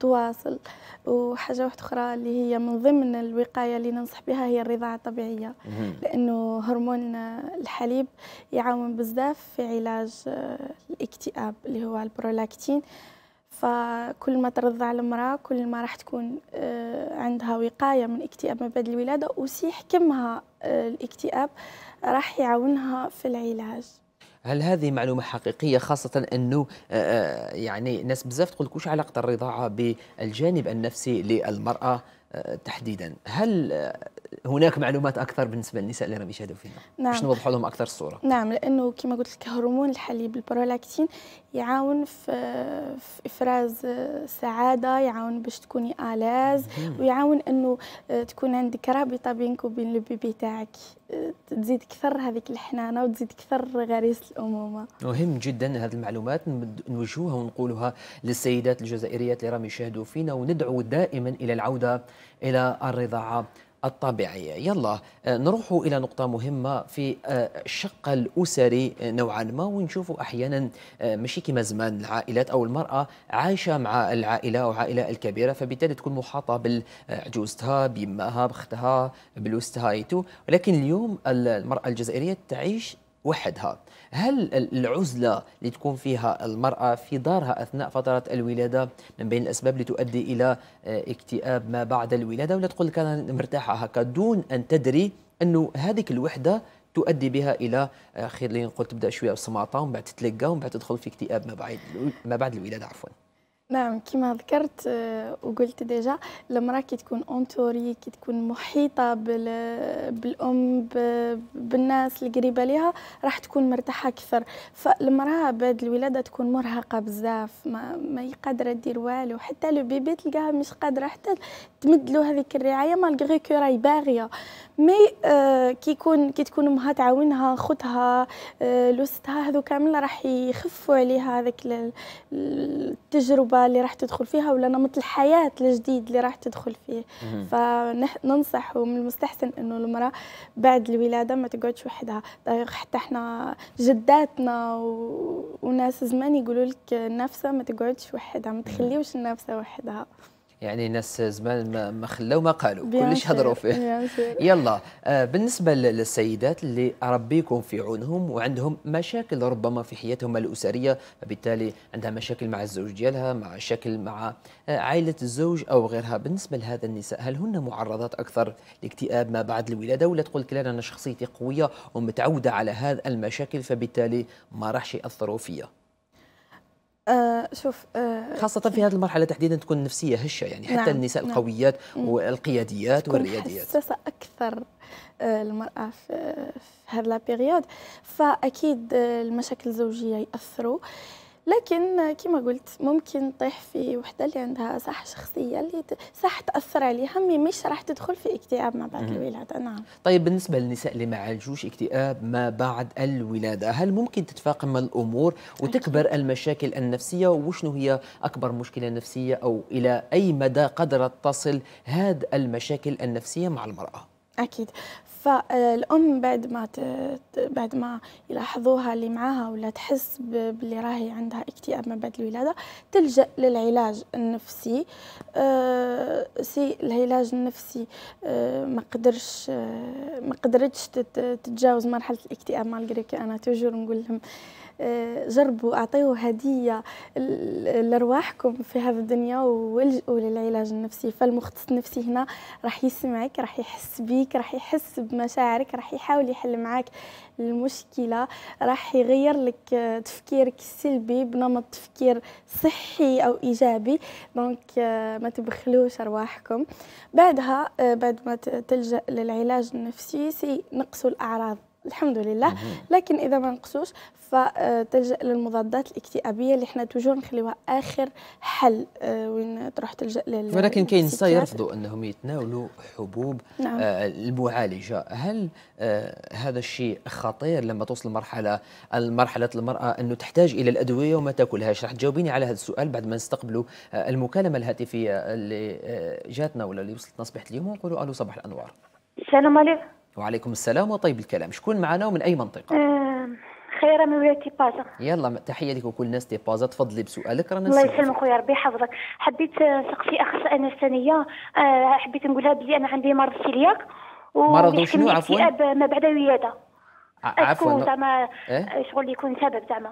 التواصل وحاجه واحده اخرى اللي هي من ضمن الوقايه اللي ننصح بها هي الرضاعه الطبيعيه لانه هرمون الحليب يعاون بزاف في علاج آه، الاكتئاب اللي هو البرولاكتين فكل ما ترضع المرأة كل ما راح تكون آه، عندها وقاية من اكتئاب ما بعد الولادة وسيحكمها آه، الاكتئاب راح يعاونها في العلاج هل هذه معلومه حقيقيه خاصه انه آه، آه، يعني ناس بزاف تقول لك واش علاقه الرضاعه بالجانب النفسي للمراه آه، تحديدا هل هناك معلومات اكثر بالنسبه للنساء اللي راهم يشاهدوا فينا نعم. باش نوضحوا لهم اكثر الصوره نعم لانه كما قلت لك هرمون الحليب البرولاكتين يعاون في, في افراز السعاده يعاون باش تكوني الاز ويعاون انه آه، تكون عندك رابطه بينك وبين البيبي تاعك آه، تزيد اكثر هذيك الحنانه وتزيد اكثر غريزه الامومه مهم جدا هذه المعلومات نوجهوها ونقولها للسيدات الجزائريات اللي راهم يشاهدوا فينا وندعو دائما الى العوده الى الرضاعه الطبيعية يلا آه، نروح إلى نقطة مهمة في آه، الشق الأسري نوعا ما ونشوفوا أحيانا آه، ماشي كما زمان العائلات أو المرأة عايشة مع العائلة أو عائلة الكبيرة فبالتالي تكون محاطة بعجوزتها بيمها بختها بلوستها ايتو ولكن اليوم المرأة الجزائرية تعيش وحدها هل العزلة اللي تكون فيها المرأة في دارها أثناء فترة الولادة من بين الأسباب اللي تؤدي إلى آه، اكتئاب ما بعد الولادة ولا تقول لك أنا مرتاحة هكا دون أن تدري أنه هذيك الوحدة تؤدي بها الى آه، لين نقول تبدا شويه بسماطه ومن بعد تتلقى ومن بعد تدخل في اكتئاب ما بعد ما بعد الولاده عفوا نعم كما ذكرت آه، وقلت ديجا المراه كي تكون اونتوري كي تكون محيطه بالام بالناس القريبه ليها راح تكون مرتاحه اكثر فالمراه بعد الولاده تكون مرهقه بزاف ما ما هي قادره دير والو حتى لو بيبي تلقاها مش قادره حتى تمد له هذيك الرعايه مالغري كو راهي باغيه مي آه، كي يكون كي تكون امها تعاونها خوتها آه، لوستها هذو كامل راح يخفوا عليها هذاك التجربه اللي راح تدخل فيها ولا نمط الحياه الجديد اللي راح تدخل فيه فننصح ومن المستحسن انه المراه بعد الولاده ما تقعدش وحدها طيب، حتى احنا جداتنا و... وناس زمان يقولوا لك النفسه ما تقعدش وحدها ما تخليوش النفسه وحدها يعني ناس زمان ما, ما خلاو ما قالوا كلش هضروا فيه يلا آه بالنسبه للسيدات اللي ربيكم في عونهم وعندهم مشاكل ربما في حياتهم الاسريه فبالتالي عندها مشاكل مع الزوج ديالها مع شكل مع آه، عائله الزوج او غيرها بالنسبه لهذا النساء هل هن معرضات اكثر لاكتئاب ما بعد الولاده ولا تقول لك لا انا شخصيتي قويه ومتعوده على هذه المشاكل فبالتالي ما راحش ياثروا فيا آه شوف آه خاصة في هذه المرحلة تحديدا تكون نفسية هشة يعني حتى نعم النساء نعم القويات والقياديات والرياديات حساسة أكثر آه المرأة في, آه، في هذا لابيريود فأكيد آه، المشاكل الزوجية يأثروا آه لكن كما قلت ممكن تطيح في وحده اللي عندها صحه شخصيه اللي صح تاثر عليها مي مش راح تدخل في اكتئاب ما بعد الولاده نعم طيب بالنسبه للنساء اللي ما عالجوش اكتئاب ما بعد الولاده هل ممكن تتفاقم الامور وتكبر المشاكل النفسيه وشنو هي اكبر مشكله نفسيه او الى اي مدى قدرت تصل هذه المشاكل النفسيه مع المراه اكيد فالام بعد ما بعد ما يلاحظوها اللي معاها ولا تحس باللي راهي عندها اكتئاب من بعد الولاده تلجا للعلاج النفسي أه سي العلاج النفسي أه ما قدرش أه ما قدرتش تتجاوز مرحله الاكتئاب مالغريكي انا توجور نقول لهم أه جربوا أعطيوا هدية لأرواحكم في هذه الدنيا والجئوا للعلاج النفسي فالمختص النفسي هنا راح يسمعك راح يحس بيك راح يحس بمشاعرك راح يحاول يحل معاك المشكلة راح يغير لك تفكيرك السلبي بنمط تفكير صحي أو إيجابي دونك آه، ما تبخلوش أرواحكم بعدها آه، بعد ما تلجأ للعلاج النفسي سينقصوا الأعراض الحمد لله لكن اذا ما نقصوش فتلجا للمضادات الاكتئابيه اللي حنا توجور نخليوها اخر حل آه، وين تروح تلجا لل ولكن كاين نساء يرفضوا انهم يتناولوا حبوب نعم. آه المعالجه هل آه هذا الشيء خطير لما توصل مرحله مرحله المراه انه تحتاج الى الادويه وما تاكلهاش راح تجاوبيني على هذا السؤال بعد ما نستقبلوا آه المكالمه الهاتفيه اللي آه، جاتنا ولا اللي وصلتنا صبحت اليوم ونقولوا الو صباح الانوار السلام عليكم وعليكم السلام وطيب الكلام شكون معنا ومن أي منطقة؟ خيرة من ولاية تيبازا يلا تحية لك وكل الناس تيبازا تفضلي بسؤالك رانا الله يسلمك خويا ربي يحفظك حبيت نسقسي آه، أخصائية نفسانية آه، حبيت نقولها بلي أنا عندي مرض سيلياك مرض شنو عفوا؟ ما بعد الولادة عفوا زعما إيه؟ آه، شغل يكون سبب زعما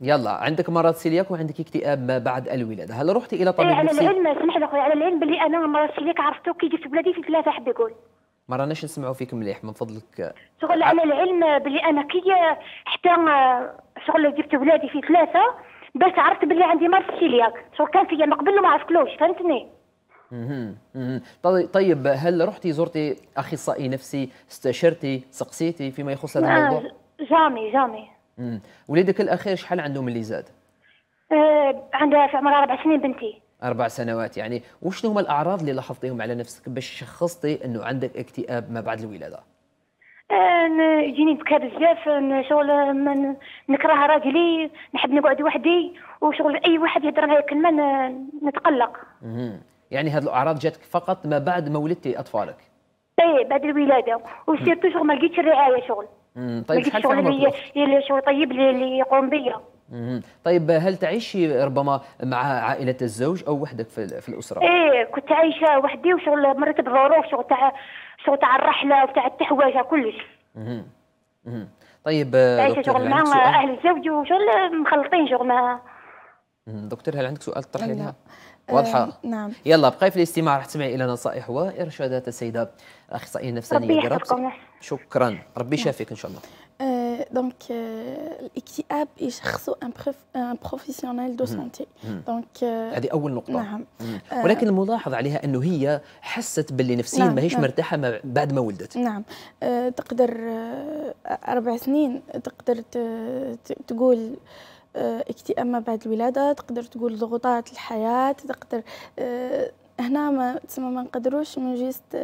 يلا عندك مرض سيلياك وعندك اكتئاب ما بعد الولاده هل رحتي الى طبيب إيه، على نفسي؟ على العلم سمح لي اخويا على العلم بلي انا مرض سيلياك عرفته كي جبت بلادي في ثلاثه يقول ما راناش نسمعوا فيك مليح من فضلك شغل على العلم بلي انا كي حتى آه، شغل جبت ولادي في ثلاثه بس عرفت بلي عندي مرض السيلياك شغل كان فيا من قبل وما عرفتلوش فهمتني طيب هل رحتي زرتي اخصائي نفسي استشرتي سقسيتي فيما يخص هذا الموضوع جامي جامي وليدك الاخير شحال عنده من اللي زاد آه، عندها في عمرها اربع سنين بنتي اربع سنوات يعني وشنو هما الاعراض اللي لاحظتيهم على نفسك باش شخصتي انه عندك اكتئاب ما بعد الولاده آه، يجيني بكى بزاف شغل من نكره راجلي نحب نقعد وحدي وشغل اي واحد يهضر معايا كلمه نتقلق يعني هذه الاعراض جاتك فقط ما بعد ما ولدتي اطفالك ايه بعد الولاده وسيرتو شغل ما لقيتش الرعايه شغل امم طيب شحال شغل اللي شغل طيب اللي يقوم بيا طيب هل تعيشي ربما مع عائله الزوج او وحدك في, في الاسره؟ ايه كنت عايشه وحدي وشغل مرت بظروف شغل تاع شغل تاع الرحله وتاع التحوايجه كلش. مم. مم. طيب عايشه شغل مع اهل الزوج وشغل مخلطين شغل مع دكتور هل عندك سؤال تطرحي لها؟ أه، واضحه آه نعم يلا بقاي في الاستماع راح تسمعي الى نصائح وارشادات السيده أخصائية نفسانية ربي شكرا ربي نعم. يشافيك ان شاء الله دونك الاكتئاب يشخصه ان بروفيسيونيل دو سونتي دونك هذه اول نقطه نعم mm-hmm. euh, ولكن الملاحظ عليها انه هي حست باللي نفسيا نعم، ماهيش نعم. مرتاحه بعد ما ولدت نعم آه، تقدر آه، اربع سنين تقدر تقول آه، اكتئاب ما بعد الولاده تقدر تقول ضغوطات الحياه تقدر هنا ما تسمى ما نقدروش من جيست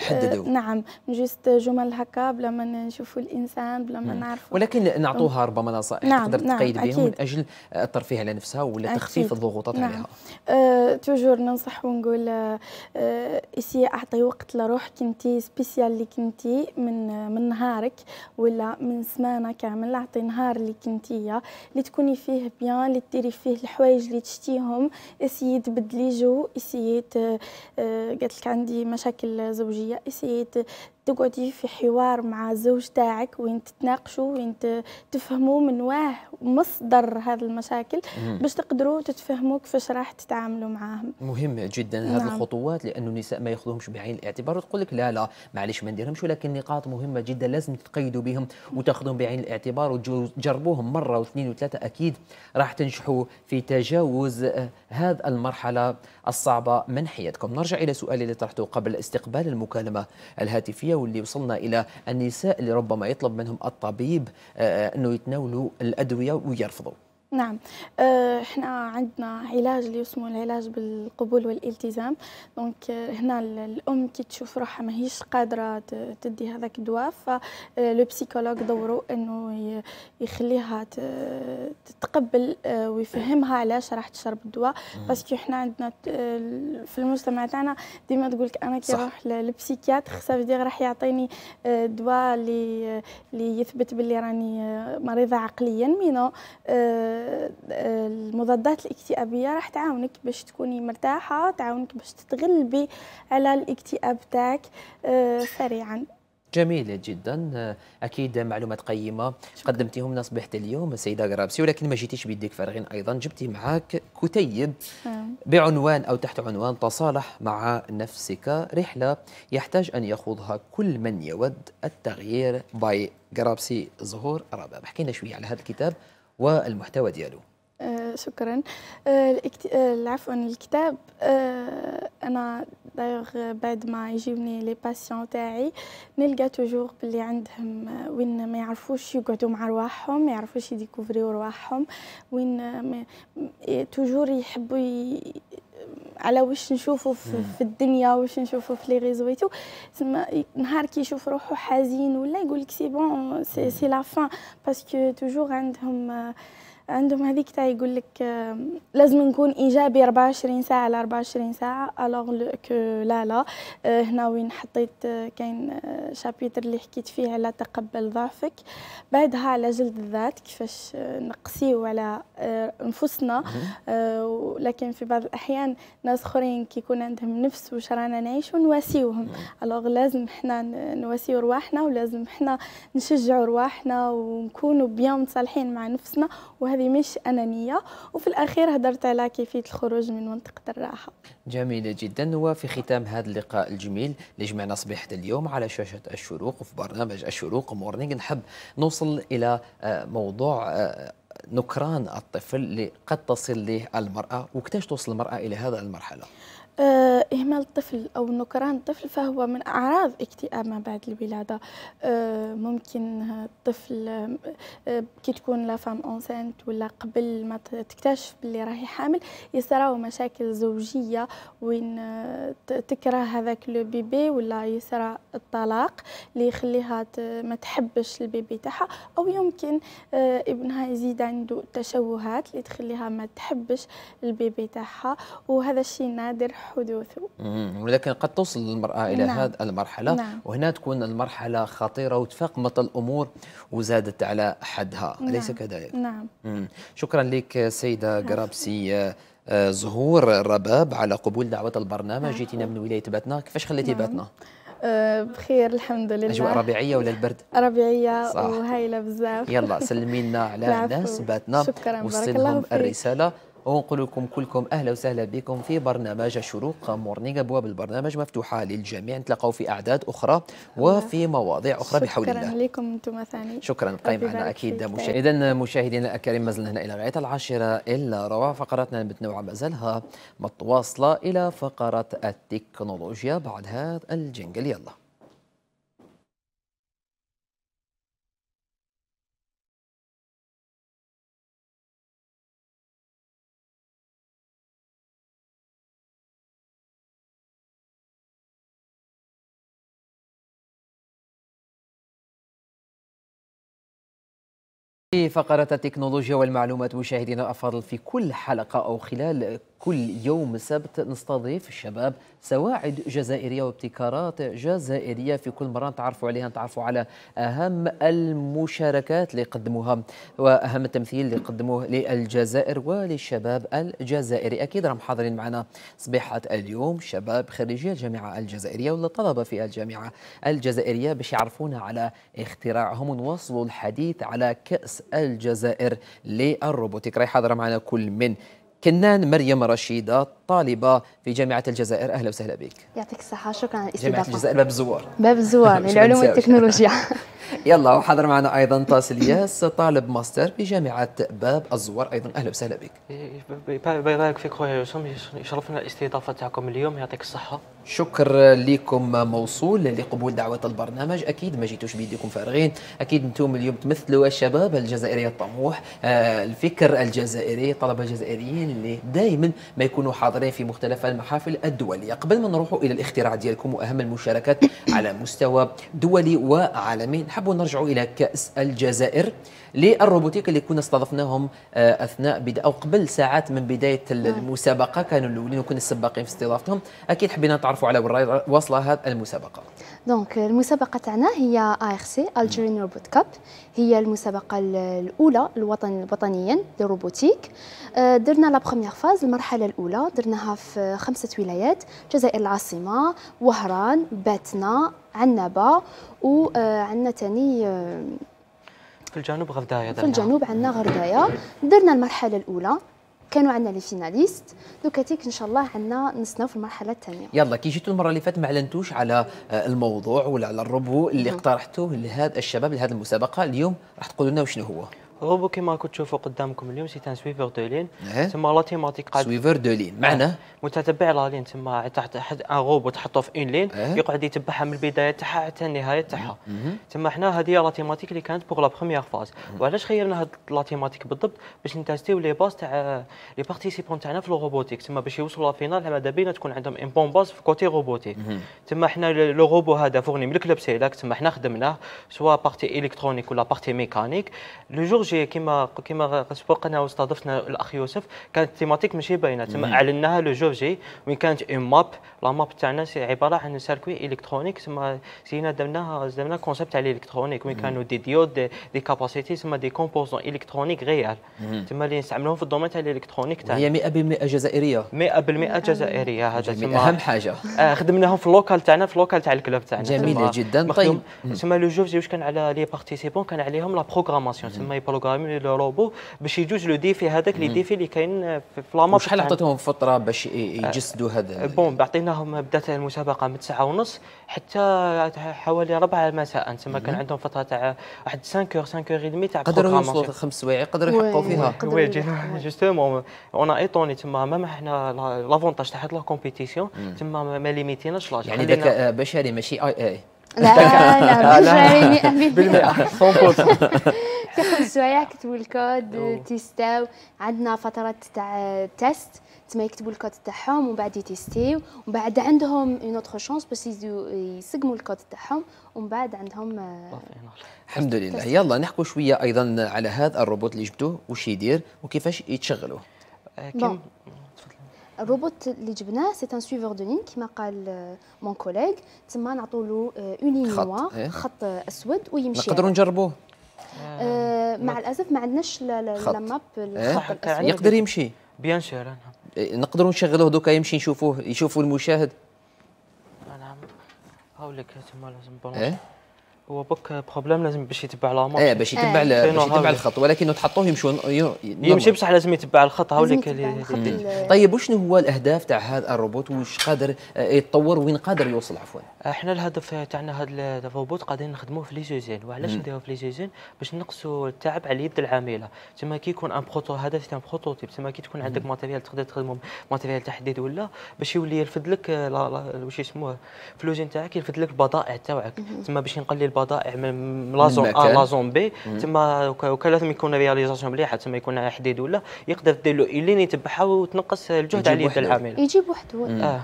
نحددوا آه، نعم من جيست جمل هكا بلا ما نشوفوا الانسان بلا ما نعرفوا ولكن نعطوها ربما نصائح نعم تقدر نعم تقيد بهم من اجل الترفيه على نفسها ولا تخفيف الضغوطات نعم عليها أه توجور ننصح ونقول أه اسي اعطي وقت لروحك انت سبيسيال اللي كنتي من من نهارك ولا من سمانه كامل اعطي نهار اللي كنتي اللي تكوني فيه بيان اللي ديري فيه الحوايج اللي تشتيهم اسي تبدلي جو اسي اسيت آه، قالت لك عندي مشاكل زوجيه اسيت تقعدي في حوار مع الزوج تاعك وين تتناقشوا وين تفهموا من واه مصدر هذه المشاكل باش تقدروا تتفهموا كيفاش راح تتعاملوا معاهم مهم جدا نعم. هذه الخطوات لانه النساء ما ياخذوهمش بعين الاعتبار وتقول لك لا لا معليش ما نديرهمش ولكن نقاط مهمه جدا لازم تتقيدوا بهم وتاخذوهم بعين الاعتبار وتجربوهم مره واثنين وثلاثه اكيد راح تنجحوا في تجاوز هذه المرحله الصعبه من حياتكم نرجع الى سؤالي اللي طرحته قبل استقبال المكالمه الهاتفيه واللي اللي وصلنا الى النساء اللي ربما يطلب منهم الطبيب آه، آه، انه يتناولوا الادويه ويرفضوا نعم أه، احنا عندنا علاج اللي اسمه العلاج بالقبول والالتزام دونك هنا الام كي تشوف روحها ماهيش قادره تدي هذاك الدواء فلو أه، بسيكولوج دوره انه يخليها تتقبل أه، ويفهمها علاش راح تشرب الدواء باسكو احنا عندنا في المجتمع تاعنا ديما تقولك انا كي نروح للبسيكياتر سافي راح يعطيني دواء اللي اللي يثبت باللي راني مريضه عقليا مينو المضادات الاكتئابيه راح تعاونك باش تكوني مرتاحه تعاونك باش تتغلبي على الاكتئاب تاعك آه، سريعا جميلة جدا آه، أكيد معلومات قيمة قدمتيهم لنا اليوم السيدة غرابسي ولكن ما جيتيش بيديك فارغين أيضا جبتي معاك كتيب نعم. بعنوان أو تحت عنوان تصالح مع نفسك رحلة يحتاج أن يخوضها كل من يود التغيير باي غرابسي زهور رابع حكينا شوية على هذا الكتاب والمحتوى ديالو آه شكرا آه, آه، عفوا الكتاب آه انا دايوغ بعد ما يجيبني لي باسيون تاعي نلقى توجور باللي عندهم آه، وين ما يعرفوش يقعدوا مع رواحهم ما يعرفوش يديكوفريو رواحهم وين توجور يحبوا على واش نشوفه في, في الدنيا واش نشوفه في لي ايتو تما نهار كي يشوف روحو حزين ولا يقول لك سي بون سي لا فان باسكو توجور عندهم عندهم هذيك تاع يقول لك آه، لازم نكون ايجابي 24 ساعه على 24 ساعه الوغ كو لا لا هنا وين حطيت آه، كاين شابيتر آه، اللي حكيت فيه على تقبل ضعفك بعدها على جلد الذات كيفاش نقسيو على انفسنا ولكن في بعض الاحيان ناس اخرين كيكون عندهم نفس واش رانا نعيشو نواسيوهم الوغ لازم حنا نواسيو رواحنا ولازم حنا نشجعوا رواحنا ونكونوا بيان متصالحين مع نفسنا وهذا هذه مش أنانية وفي الأخير هدرت على كيفية الخروج من منطقة الراحة جميلة جدا وفي ختام هذا اللقاء الجميل اللي جمعنا صبيحة اليوم على شاشة الشروق وفي برنامج الشروق مورنينغ نحب نوصل إلى آه، موضوع آه، نكران الطفل اللي قد تصل له المرأة وكتاش توصل المرأة إلى هذا المرحلة إهمال الطفل أو نكران الطفل فهو من أعراض اكتئاب ما بعد الولادة آه، ممكن الطفل آه، كي تكون لا فام أونسنت ولا قبل ما تكتشف باللي راهي حامل يصراو مشاكل زوجية وين آه، تكره هذاك لو بيبي ولا يصرا الطلاق اللي يخليها ما تحبش البيبي تاعها أو يمكن ابنها يزيد عنده تشوهات اللي تخليها ما تحبش البيبي تاعها وهذا الشيء نادر حدوثه ولكن قد توصل المرأة إلى نعم. هذه المرحلة نعم. وهنا تكون المرحلة خطيرة وتفاقمت الأمور وزادت على حدها نعم. أليس كذلك؟ نعم مم. شكرا لك سيدة قرابسي آه، زهور الرباب على قبول دعوة البرنامج جيتينا من ولاية باتنا كيفاش خليتي نعم. باتنا؟ آه، بخير الحمد لله اجواء ربيعيه ولا البرد ربيعيه وهايله بزاف يلا سلمي لنا على الناس باتنا شكرا بارك الله فيك. الرساله ونقول لكم كلكم اهلا وسهلا بكم في برنامج شروق مورنينغ ابواب البرنامج مفتوحه للجميع نتلاقاو في اعداد اخرى وفي نعم. مواضيع اخرى بحول الله شكرا لكم انتم ثاني شكرا قائم معنا اكيد مشاهدا اذا مشاهدينا الكريم مازلنا هنا الى غايه العاشره الا روعة فقراتنا المتنوعه مازالها متواصله الى فقره التكنولوجيا بعد هذا الجنجل يلا في فقرة التكنولوجيا والمعلومات مشاهدينا الأفاضل في كل حلقة أو خلال كل يوم سبت نستضيف الشباب سواعد جزائرية وابتكارات جزائرية في كل مرة نتعرفوا عليها نتعرفوا على أهم المشاركات اللي قدموها وأهم التمثيل اللي قدموه للجزائر وللشباب الجزائري أكيد راهم حاضرين معنا صبيحة اليوم شباب خريجي الجامعة الجزائرية ولا طلبة في الجامعة الجزائرية باش يعرفونا على اختراعهم ونواصلوا الحديث على كأس الجزائر للروبوتيك راهي حاضرة معنا كل من كنان مريم رشيدة طالبة في جامعة الجزائر أهلا وسهلا بك يعطيك الصحة شكرا على الاستضافة جامعة الجزائر باب الزوار باب الزوار للعلوم والتكنولوجيا يلا وحضر معنا أيضا طاس الياس طالب ماستر في جامعة باب الزوار أيضا أهلا وسهلا بك بارك فيك خويا يوسف يشرفنا الاستضافة تاعكم اليوم يعطيك الصحة شكر لكم موصول لقبول دعوة البرنامج أكيد ما جيتوش بيديكم فارغين أكيد أنتم اليوم تمثلوا الشباب الجزائري الطموح آه، الفكر الجزائري الطلبة الجزائريين اللي دائما ما يكونوا حاضرين في مختلف المحافل الدولية قبل ما نروحوا إلى الاختراع ديالكم وأهم المشاركات على مستوى دولي وعالمي نحبوا نرجعوا إلى كأس الجزائر للروبوتيك اللي كنا استضفناهم آه، اثناء بدا او قبل ساعات من بدايه نعم. المسابقه كانوا الاولين وكنا السباقين في استضافتهم اكيد حبينا نتعرفوا على وين واصله هذه المسابقه دونك المسابقه تاعنا هي اي اخ سي الجيرين روبوت كاب هي المسابقه الاولى الوطن وطنيا للروبوتيك آه، درنا لا بروميير فاز المرحله الاولى درناها في خمسه ولايات جزائر العاصمه وهران باتنا عنابه وعندنا آه، ثاني في الجنوب غردايا في الجنوب عندنا غردايا درنا المرحله الاولى كانوا عندنا لي فيناليست دوكا تيك ان شاء الله عندنا نسناو في المرحله الثانيه يلا كي جيتوا المره اللي فاتت ما اعلنتوش على آه، الموضوع ولا على الربو اللي اقترحتوه لهذا الشباب لهذه المسابقه اليوم راح تقولوا لنا وشنو هو غوبو كيما راكم تشوفوا قدامكم اليوم سي ان سويفر دو لين إيه. تسمى لا تيماتيك قاعد سويفر دو لين معناه متتبع لا لين تسمى تحت ان روبو تحطه في اون لين إيه. يقعد يتبعها من البدايه تاعها حتى النهايه تاعها تسمى حنا هذه لا تيماتيك اللي كانت بوغ لا بروميير فاز وعلاش خيرنا هاد لا تيماتيك بالضبط باش نتاستيو لي باز تاع لي بارتيسيبون تاعنا في الروبوتيك تسمى باش يوصلوا لا فينال ماذا بينا تكون عندهم ان بون باز في كوتي روبوتيك تسمى حنا لو روبو هذا فورني من الكلب سيلاك تسمى حنا خدمناه سوا بارتي الكترونيك ولا بارتي ميكانيك لو جور البروجي كما كما سبقنا واستضفنا الاخ يوسف كانت تيماتيك ماشي باينه تما اعلناها لو جو جي وين كانت اون ماب لا ماب تاعنا عباره عن سيركوي الكترونيك تما سينا درناها درنا كونسيبت على الالكترونيك وين كانوا دي ديود دي كاباسيتي تسمى دي كومبوزون الكترونيك غير تما اللي نستعملوهم في الدومين تاع الالكترونيك تاعنا هي 100% جزائريه 100% جزائريه هذا تما اهم حاجه آه خدمناهم في اللوكال تاعنا في اللوكال تاع الكلوب تاعنا جميله جدا طيب تسمى لو جو جي واش كان على لي بارتيسيبون كان عليهم لا بروغراماسيون تسمى بروغرامين لو روبو باش يجوج لو ديفي هذاك لي ديفي اللي كاين في فلاما شحال عطيتهم فتره باش يجسدوا آه، هذا بون عطيناهم بدات المسابقه من 9 ونص حتى حوالي 4 المساء تسمى كان عندهم فتره تاع واحد 5 اور 5 اور ديمي تاع قدروا يوصلوا خمس سوايع قدروا يحقوا فيها وي جوستومون اون ايطوني تما مام حنا لافونتاج تاع هاد لا كومبيتيسيون تما ما ليميتيناش لاج يعني ذكاء آه، بشري ماشي اي اي لا لا بالجاري 100% 100% في سوايع كتبوا الكود تيستاو عندنا فترات تاع تيست تما يكتبوا الكود تاعهم ومن بعد يتيستيو ومن بعد عندهم اون اوتر شونس باش يسقموا الكود تاعهم ومن بعد عندهم آه، الحمد لله يلا نحكوا شويه ايضا على هذا الروبوت اللي جبتوه وش يدير وكيفاش يتشغلوا آه، الروبوت اللي جبناه سي ان سويفور دو لين كما قال مون euh, كوليغ تما نعطوا له اون لين نوار خط اسود ويمشي نقدروا نجربوه آه. آه، مع الاسف ما عندناش لا ماب إيه. يقدر يمشي بيان سور إيه، نقدروا نشغلوه دوكا يمشي نشوفوه يشوفوا المشاهد نعم هاوليك تما لازم بالونسي إيه. هو بوك بروبليم لازم باش يتبع لا مارش ايه باش يتبع إيه، باش يتبع الخط ولكن تحطوه يمشي يمشي بصح لازم يتبع الخط هاوليك طيب وشنو هو الاهداف تاع هذا الروبوت واش قادر آه، يتطور وين قادر يوصل عفوا احنا الهدف تاعنا هذا الروبوت قاعدين نخدموه في لي وعلاش نديرو في لي باش نقصوا التعب على اليد العامله تما كي يكون ان بروتو هذا سي ان بروتوتيب تما كي تكون عندك ماتيريال تقدر تخدمه ماتيريال تحديد ولا باش يولي يرفد لك آه، واش يسموه في لوجين تاعك يرفد لك البضائع تاعك تما باش نقلل البضائع يعني من لازون ا آه لازون بي تما وكا لازم يكون رياليزاسيون مليحه تما يكون حديد ولا يقدر دير له الين يتبعها وتنقص الجهد على اليد العامله يجيب وحده آه.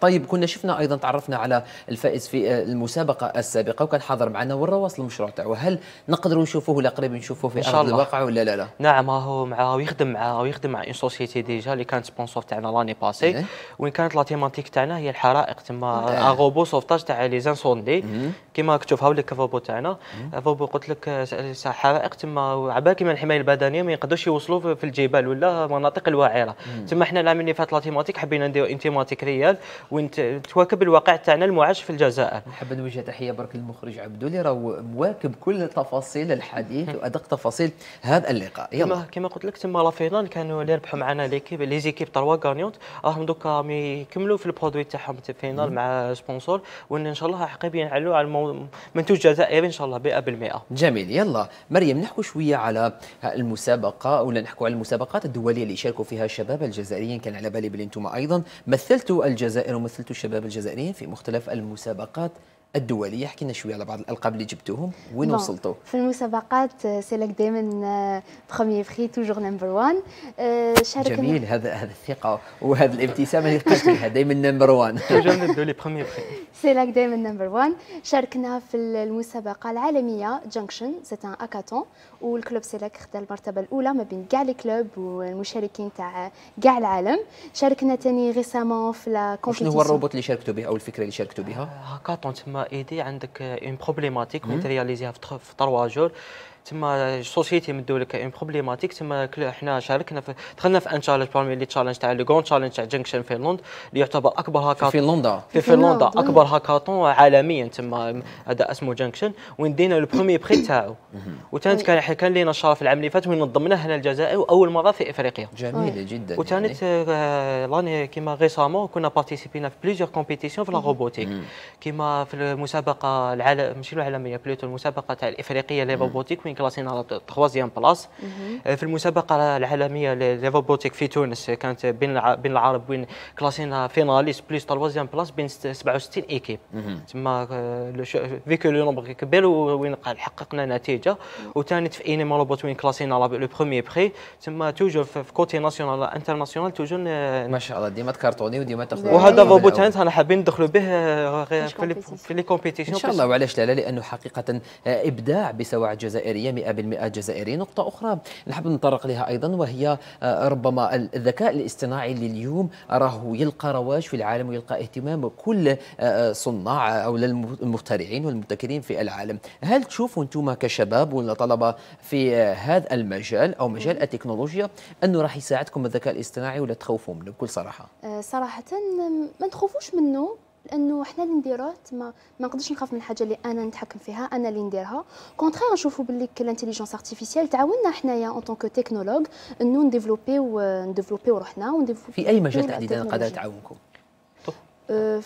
طيب كنا شفنا ايضا تعرفنا على الفائز في المسابقه السابقه وكان حاضر معنا وين واصل المشروع تاعو هل نقدروا نشوفوه ولا قريب نشوفوه في إن شاء ارض الله. الواقع ولا لا لا نعم هو مع ويخدم مع ويخدم مع اون سوسيتي ديجا اللي كانت سبونسور تاعنا لاني باسي إيه؟ وين كانت لا تيماتيك تاعنا هي الحرائق تما إيه؟ اغوبو سوفتاج تاع لي زانسوندي كيما تشوف هاوليك فوبو تاعنا فوبو قلت لك حرائق تما عبال كيما الحمايه البدنيه ما يقدروش يوصلوا في الجبال ولا المناطق الوعره تما حنا العام اللي فات لا تيماتيك حبينا نديرو ان تيماتيك ريال وتواكب الواقع تاعنا المعاش في الجزائر نحب نوجه تحيه برك للمخرج عبدو اللي راهو مواكب كل تفاصيل الحديث وادق تفاصيل هذا اللقاء يلا كما قلت لك تما لا فينال كانوا اللي ربحوا معنا ليكيب ليزيكيب تروا غانيونت راهم دوكا يكملوا في البرودوي تاعهم في الفينال مع سبونسور وان ان شاء الله حقيقي ينعلوا على المنتوج منتوج جزائري ان شاء الله 100% جميل يلا مريم نحكوا شويه على المسابقه ولا نحكوا على المسابقات الدوليه اللي شاركوا فيها الشباب الجزائريين كان على بالي بلي انتم ايضا مثلتوا الجزائر مثلت الشباب الجزائريين في مختلف المسابقات الدوليه احكي لنا شويه على بعض الالقاب اللي جبتوهم وين وصلتوا في المسابقات سيلك دائما برومي فري توجور نمبر 1 شاركنا جميل هذا هذا الثقه وهذا الابتسامه اللي لقيت فيها دائما نمبر 1 توجور ندو لي برومي فري سيلك دائما نمبر 1 شاركنا في المسابقه العالميه جانكشن سيت ان اكاتون والكلوب سيلك خدا المرتبه الاولى ما بين كاع لي كلوب والمشاركين تاع آه، كاع العالم شاركنا ثاني ريسامون في لا شنو هو الروبوت اللي شاركتوا به او الفكره اللي شاركتوا بها؟ آه، هاكاتون تما ايدي عندك اون بروبليماتيك ماتيرياليزيها في 3 جور تما سوسيتي من لك اون بروبليماتيك تما حنا شاركنا في دخلنا في ان تشالنج بارمي لي تشالنج تاع لو غون تشالنج تاع جنكشن فينلاند اللي يعتبر اكبر هاكاطون في فنلندا في فنلندا اكبر هاكاطون عالميا تما هذا اسمه جنكشن وين دينا لو برومي بري تاعو وثانيت كان كان لينا الشرف العام اللي فات وين نظمناه هنا الجزائر واول مره في افريقيا جميله جدا وثانيت يعني. آه، لاني كيما ريسامون كنا بارتيسيبينا في بليزيور كومبيتيسيون في لا روبوتيك كيما في المسابقه العالم ماشي العالميه بليتو المسابقه تاع الافريقيه لي روبوتيك من كلاسين على تخوازيام بلاس في المسابقه العالميه للروبوتيك في تونس كانت بين بين العرب وين كلاسين فيناليس بلس تروازيام بلاس بين 67 ايكيب تما آه، فيكو لو نومبر كبير وين حققنا نتيجه وثاني في اني روبوت وين على لو بروميي بري تما توجور في كوتي ناسيونال انترناسيونال توجور آه، ما شاء الله ديما تكارطوني وديما تاخذ وهذا روبوت نعم. انا حابين ندخلوا به آه، في لي كومبيتيسيون ان شاء الله وعلاش لا لانه حقيقه ابداع بسواعد جزائري الجزائرية 100% جزائري نقطة أخرى نحب نطرق لها أيضا وهي آه، ربما الذكاء الاصطناعي اللي اليوم راه يلقى رواج في العالم ويلقى اهتمام كل آه، صناع أو المخترعين والمبتكرين في العالم هل تشوفوا أنتم كشباب ولا طلبة في آه، هذا المجال أو مجال التكنولوجيا أنه راح يساعدكم الذكاء الاصطناعي ولا تخوفوا منه بكل صراحة صراحة ما نخوفوش منه لانه حنا اللي نديروه تما ما نقدرش نخاف من الحاجه اللي انا نتحكم فيها انا اللي نديرها كونترير نشوفوا باللي لانتيليجونس ارتيفيسيال تعاوننا حنايا اون طونكو تكنولوج انه نديفلوبي ونديفلوبي روحنا في اي مجال تحديدا قادره تعاونكم؟ أه،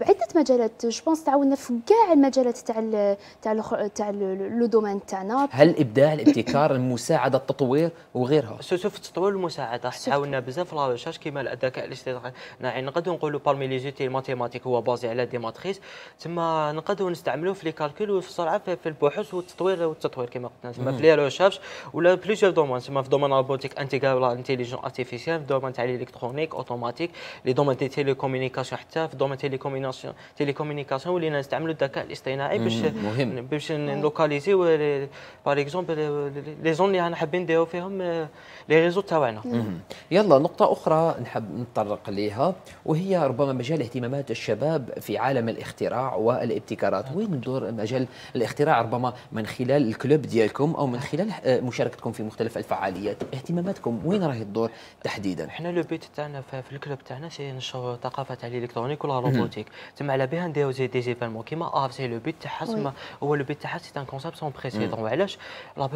بعده مجالات جو بونس تعاوننا في كاع المجالات تاع تاع تاع لو دومين تاعنا هل الابداع الابتكار المساعده التطوير وغيرها سوسو في التطوير والمساعده تعاوننا بزاف لا ريشيرش كيما الذكاء الاصطناعي نقدروا نقولوا بارمي لي زوتي ماتيماتيك هو بازي على دي ماتريس تما نقدروا نستعملوه في لي كالكول وفي السرعه في البحوث والتطوير والتطوير كما قلنا تما في لي ريشيرش ولا بليزيور دومين تما في دومين روبوتيك انتيغرال انتيليجون ارتيفيسيال في دومين تاع الالكترونيك اوتوماتيك لي دومين تي تيليكومونيكاسيون حتى في دومين تيليكومونيكاسيون تيليكوميناسيون تيليكومينيكاسيون ولينا نستعملوا الذكاء الاصطناعي باش باش نلوكاليزيو باغ اكزومبل لي زون اللي حابين نديرو فيهم آه، لي ريزو تاعنا يلا نقطة أخرى نحب نتطرق ليها وهي ربما مجال اهتمامات الشباب في عالم الاختراع والابتكارات وين دور مجال الاختراع ربما من خلال الكلوب ديالكم أو من خلال آه، مشاركتكم في مختلف الفعاليات اهتماماتكم وين راهي الدور تحديدا حنا لو بيت تاعنا في الكلوب تاعنا سي نشر الثقافة تاع الالكترونيك ولا روبوتيك تم على بها نديرو زي دي زيفالمون كيما اه سي لو بيت تاعها هو لو بيت تاعها سي ان كونسيبت سون بريسيدون وعلاش لا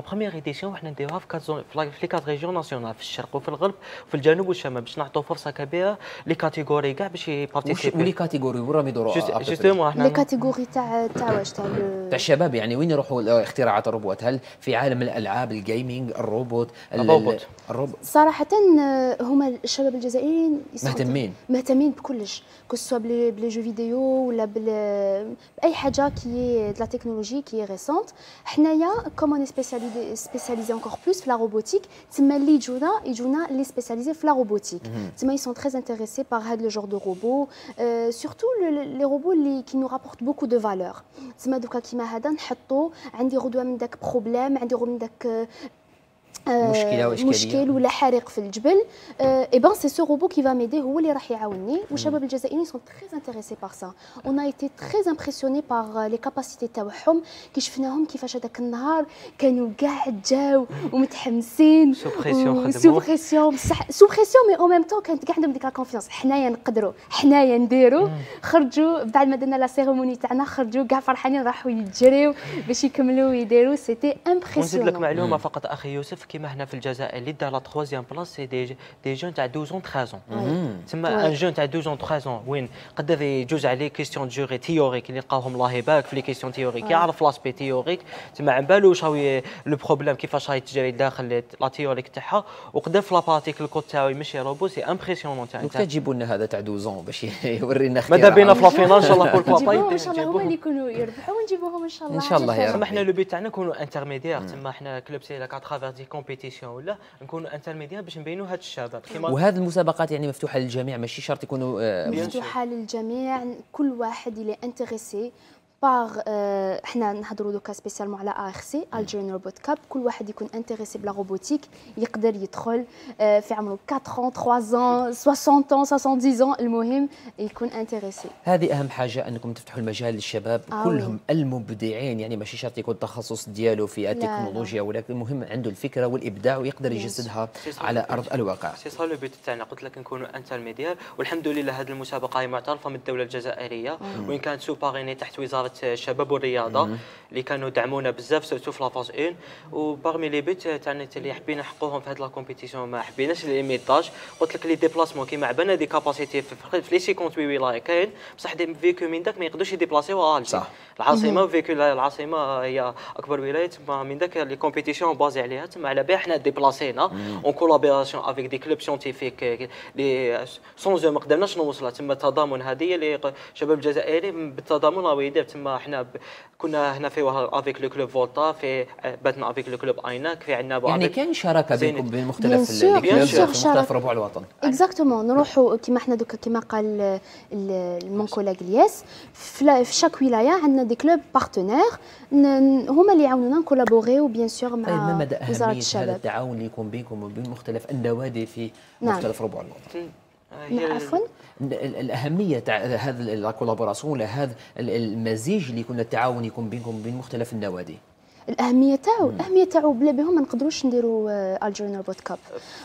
بروميير ايديسيون حنا نديروها في كازون في في لي كات ريجيون ناسيونال في الشرق وفي الغرب وفي الجنوب والشمال باش نعطوا فرصه كبيره لي كاتيجوري كاع باش يبارتيسيبي ولي كاتيجوري وين راهم يدوروا جوستومون احنا لي كاتيجوري تاع تاع واش تاع تاع الشباب يعني وين يروحوا آه، اختراعات الروبوت هل في عالم الالعاب الجيمنج الروبوت الروبوت الروبوت صراحه آه، هما الشباب الجزائريين مهتمين مهتمين بكلش سوا بلي جو فيديو ولا باي حاجه كي لا تكنولوجي كي ريسونت حنايا كومون سبيسياليزي سبيسياليزي انكور بلوس في لا روبوتيك تما اللي يجونا يجونا لي سبيسياليزي في لا روبوتيك تما ils sont très intéressés par هذا لو جور دو روبو سورتو لي روبو اللي كي نو رابورت بوكو دو فالور تما دوكا كيما هذا نحطو عندي غدوه من داك بروبليم عندي غدوه من داك مشكله آه، مشكل ولا حريق في الجبل آه، اي بان سي سو روبو كي فا ميدي هو اللي راح يعاوني والشباب الجزائريين سون تري انتريسي بار سا اون ايتي تري امبرسيوني بار لي كاباسيتي تاعهم كي شفناهم كيفاش هذاك النهار كانوا كاع جاو ومتحمسين سو بريسيون بصح سو بريسيون مي او ميم تو كانت كاع عندهم ديك لا كونفيونس حنايا نقدروا حنايا نديروا خرجوا بعد ما درنا لا سيريموني تاعنا خرجوا كاع فرحانين راحوا يجريو باش يكملوا ويديروا سيتي امبرسيون نزيد لك معلومه فقط اخي يوسف كتشوف كيما هنا في الجزائر اللي دار لا تخوازيام بلاص سي دي دي جون تاع 12 اون 13 اون تما ان جون تاع 12 اون 13 اون وين قدر يجوز عليه كيستيون جوري تيوريك اللي لقاوهم الله يبارك في لي كيستيون تيوريك يعرف لاسبي تيوريك تما عن بالو واش هاوي لو بروبليم كيفاش راهي تجري داخل لا تيوريك تاعها وقدر في لاباتيك الكود تاعو يمشي روبو سي امبرسيونون تاع دونك تجيبوا لنا هذا تاع 12 اون باش يورينا ماذا بينا في لا فينال ان شاء الله كل بابا ان شاء الله هما اللي يكونوا يربحوا ونجيبوهم ان شاء الله ان شاء الله يا رب حنا لو بي تاعنا نكونوا انترميديير تما حنا كلوب سي لاك اترافير دي الكومبيتيسيون ولا نكونوا انترميديير باش نبينوا هذا الشهاده وهذا المسابقات يعني مفتوحه للجميع ماشي شرط يكونوا آه، مفتوحه للجميع كل واحد اللي انتريسي باغ euh, حنا نهضروا دوكا سبيسيالمون على ار سي الجيريان روبوت كاب كل واحد يكون انتريسي بلا روبوتيك يقدر يدخل آه، في عمره 4 ans 3 ans 60 ans 70 ans المهم يكون انتريسي هذه اهم حاجه انكم تفتحوا المجال للشباب آه كلهم المبدعين يعني ماشي شرط يكون التخصص ديالو في التكنولوجيا ولكن المهم عنده الفكره والابداع ويقدر يجسدها على ارض الواقع سي سا لو بيت تاعنا قلت لك نكونوا انترميديير والحمد لله هذه المسابقه هي معترفه من الدوله الجزائريه آه. وان كانت سوباريني تحت وزاره اداره شباب والرياضه اللي كانوا دعمونا بزاف سيرتو في لافاز 1 وبارمي لي بيت آه، تاع اللي حبينا حقوهم في هاد لاكومبيتيسيون ما حبيناش لي ميتاج قلت لك لي ديبلاسمون كيما عبالنا دي كاباسيتي في لي سيكونت وي وي لاي كاين بصح دي فيكو من داك ما يقدروش يديبلاسيو آه، صح العاصمه فيكو العاصمه هي اكبر ولايه تما من داك لي كومبيتيسيون بازي عليها تما على بها حنا ديبلاسينا اون كولابوراسيون افيك دي كلوب سيونتيفيك لي سونزو ما قدرناش نوصلها تما التضامن هذه اللي الشباب الجزائري بالتضامن راه يدير تما احنا ب... كنا هنا في افيك لو كلوب فولتا في آه، باتنا افيك لو كلوب ايناك في عندنا يعني كان شراكه بينكم بين مختلف مختلف ربوع الوطن اكزاكتومون نروحوا كما احنا دوكا كما قال المونكولاج الياس في شاك ولايه عندنا دي كلوب بارتنير هما اللي يعاونونا نكولابوغيو بيان سور مع طيب، ما مدى اهميه هذا التعاون اللي يكون بينكم وبين مختلف النوادي في نعم. مختلف نعم. ربوع الوطن آه، عفوا الاهميه تاع هذا لا كولابوراسيون ولا هذا المزيج اللي يكون التعاون يكون بينكم وبين مختلف النوادي الاهميه تاعو الاهميه تاعو بلا بهم ما نقدروش نديرو الجيرينا روبوت كاب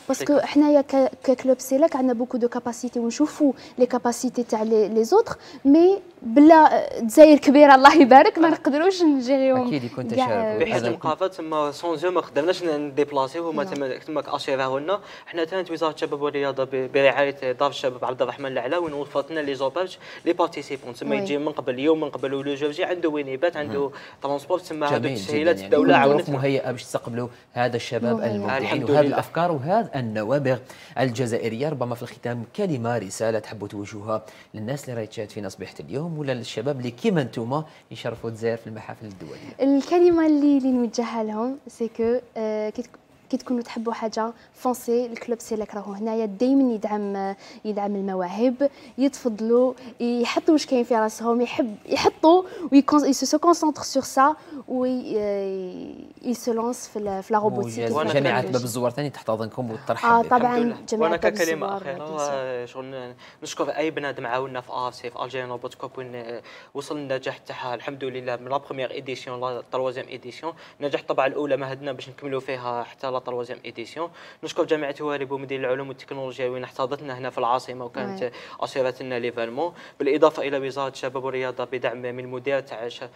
باسكو حنايا ككلوب سيلاك عندنا بوكو دو كاباسيتي ونشوفوا لي كاباسيتي تاع لي زوتر مي بلا دزاير آه، كبيره الله يبارك ما نقدروش نجيريهم اكيد يكون تشارك بحيث الثقافه تما سون زو ما قدرناش نديبلاسيو هما نعم. تما كاشيراه لنا حنا تانت وزاره الشباب والرياضه برعايه دار الشباب عبد الرحمن الاعلى وين وفرت لنا لي زوباج لي بارتيسيبون تما يجي من قبل يوم من قبل ولو جو عنده وينيبات عنده ترونسبور نعم. تما هذوك التسهيلات كانت يعني الدوله عاونت مهيئه باش تستقبلوا هذا الشباب المبدعين وهذه الافكار وهذا النوابغ الجزائريه ربما في الختام كلمه رساله تحبوا توجهوها للناس اللي راهي تشاهد فينا صبيحه اليوم ولا للشباب اللي كيما انتم يشرفوا الجزائر في المحافل الدوليه الكلمه اللي اللي نوجهها لهم سي euh, كو كي تكونوا تحبوا حاجه فونسي الكلوب سيلك راهو هنايا دائما يدعم يدعم المواهب يتفضلوا يحطوا واش كاين في راسهم يحب يحطوا وي سو كونسونتر سور سا وي سو لونس في لا روبوتيك جامعه باب الزوار ثاني تحتضنكم وترحب اه طبعا جميع وانا ككلمه اخيره شغل نشكر اي بنادم عاوننا في سي آه، في الجيريان روبوت كوب وين آه، وصل النجاح تاعها الحمد لله من لا بروميير ايديسيون لا تروازيام ايديسيون نجح طبعا الاولى مهدنا باش نكملوا فيها حتى لا طروازيام ايديسيون نشكر جامعه هواري بمدير العلوم والتكنولوجيا وين احتضتنا هنا في العاصمه وكانت نعم. لنا ليفالمون بالاضافه الى وزاره الشباب والرياضه بدعم من مديره عشر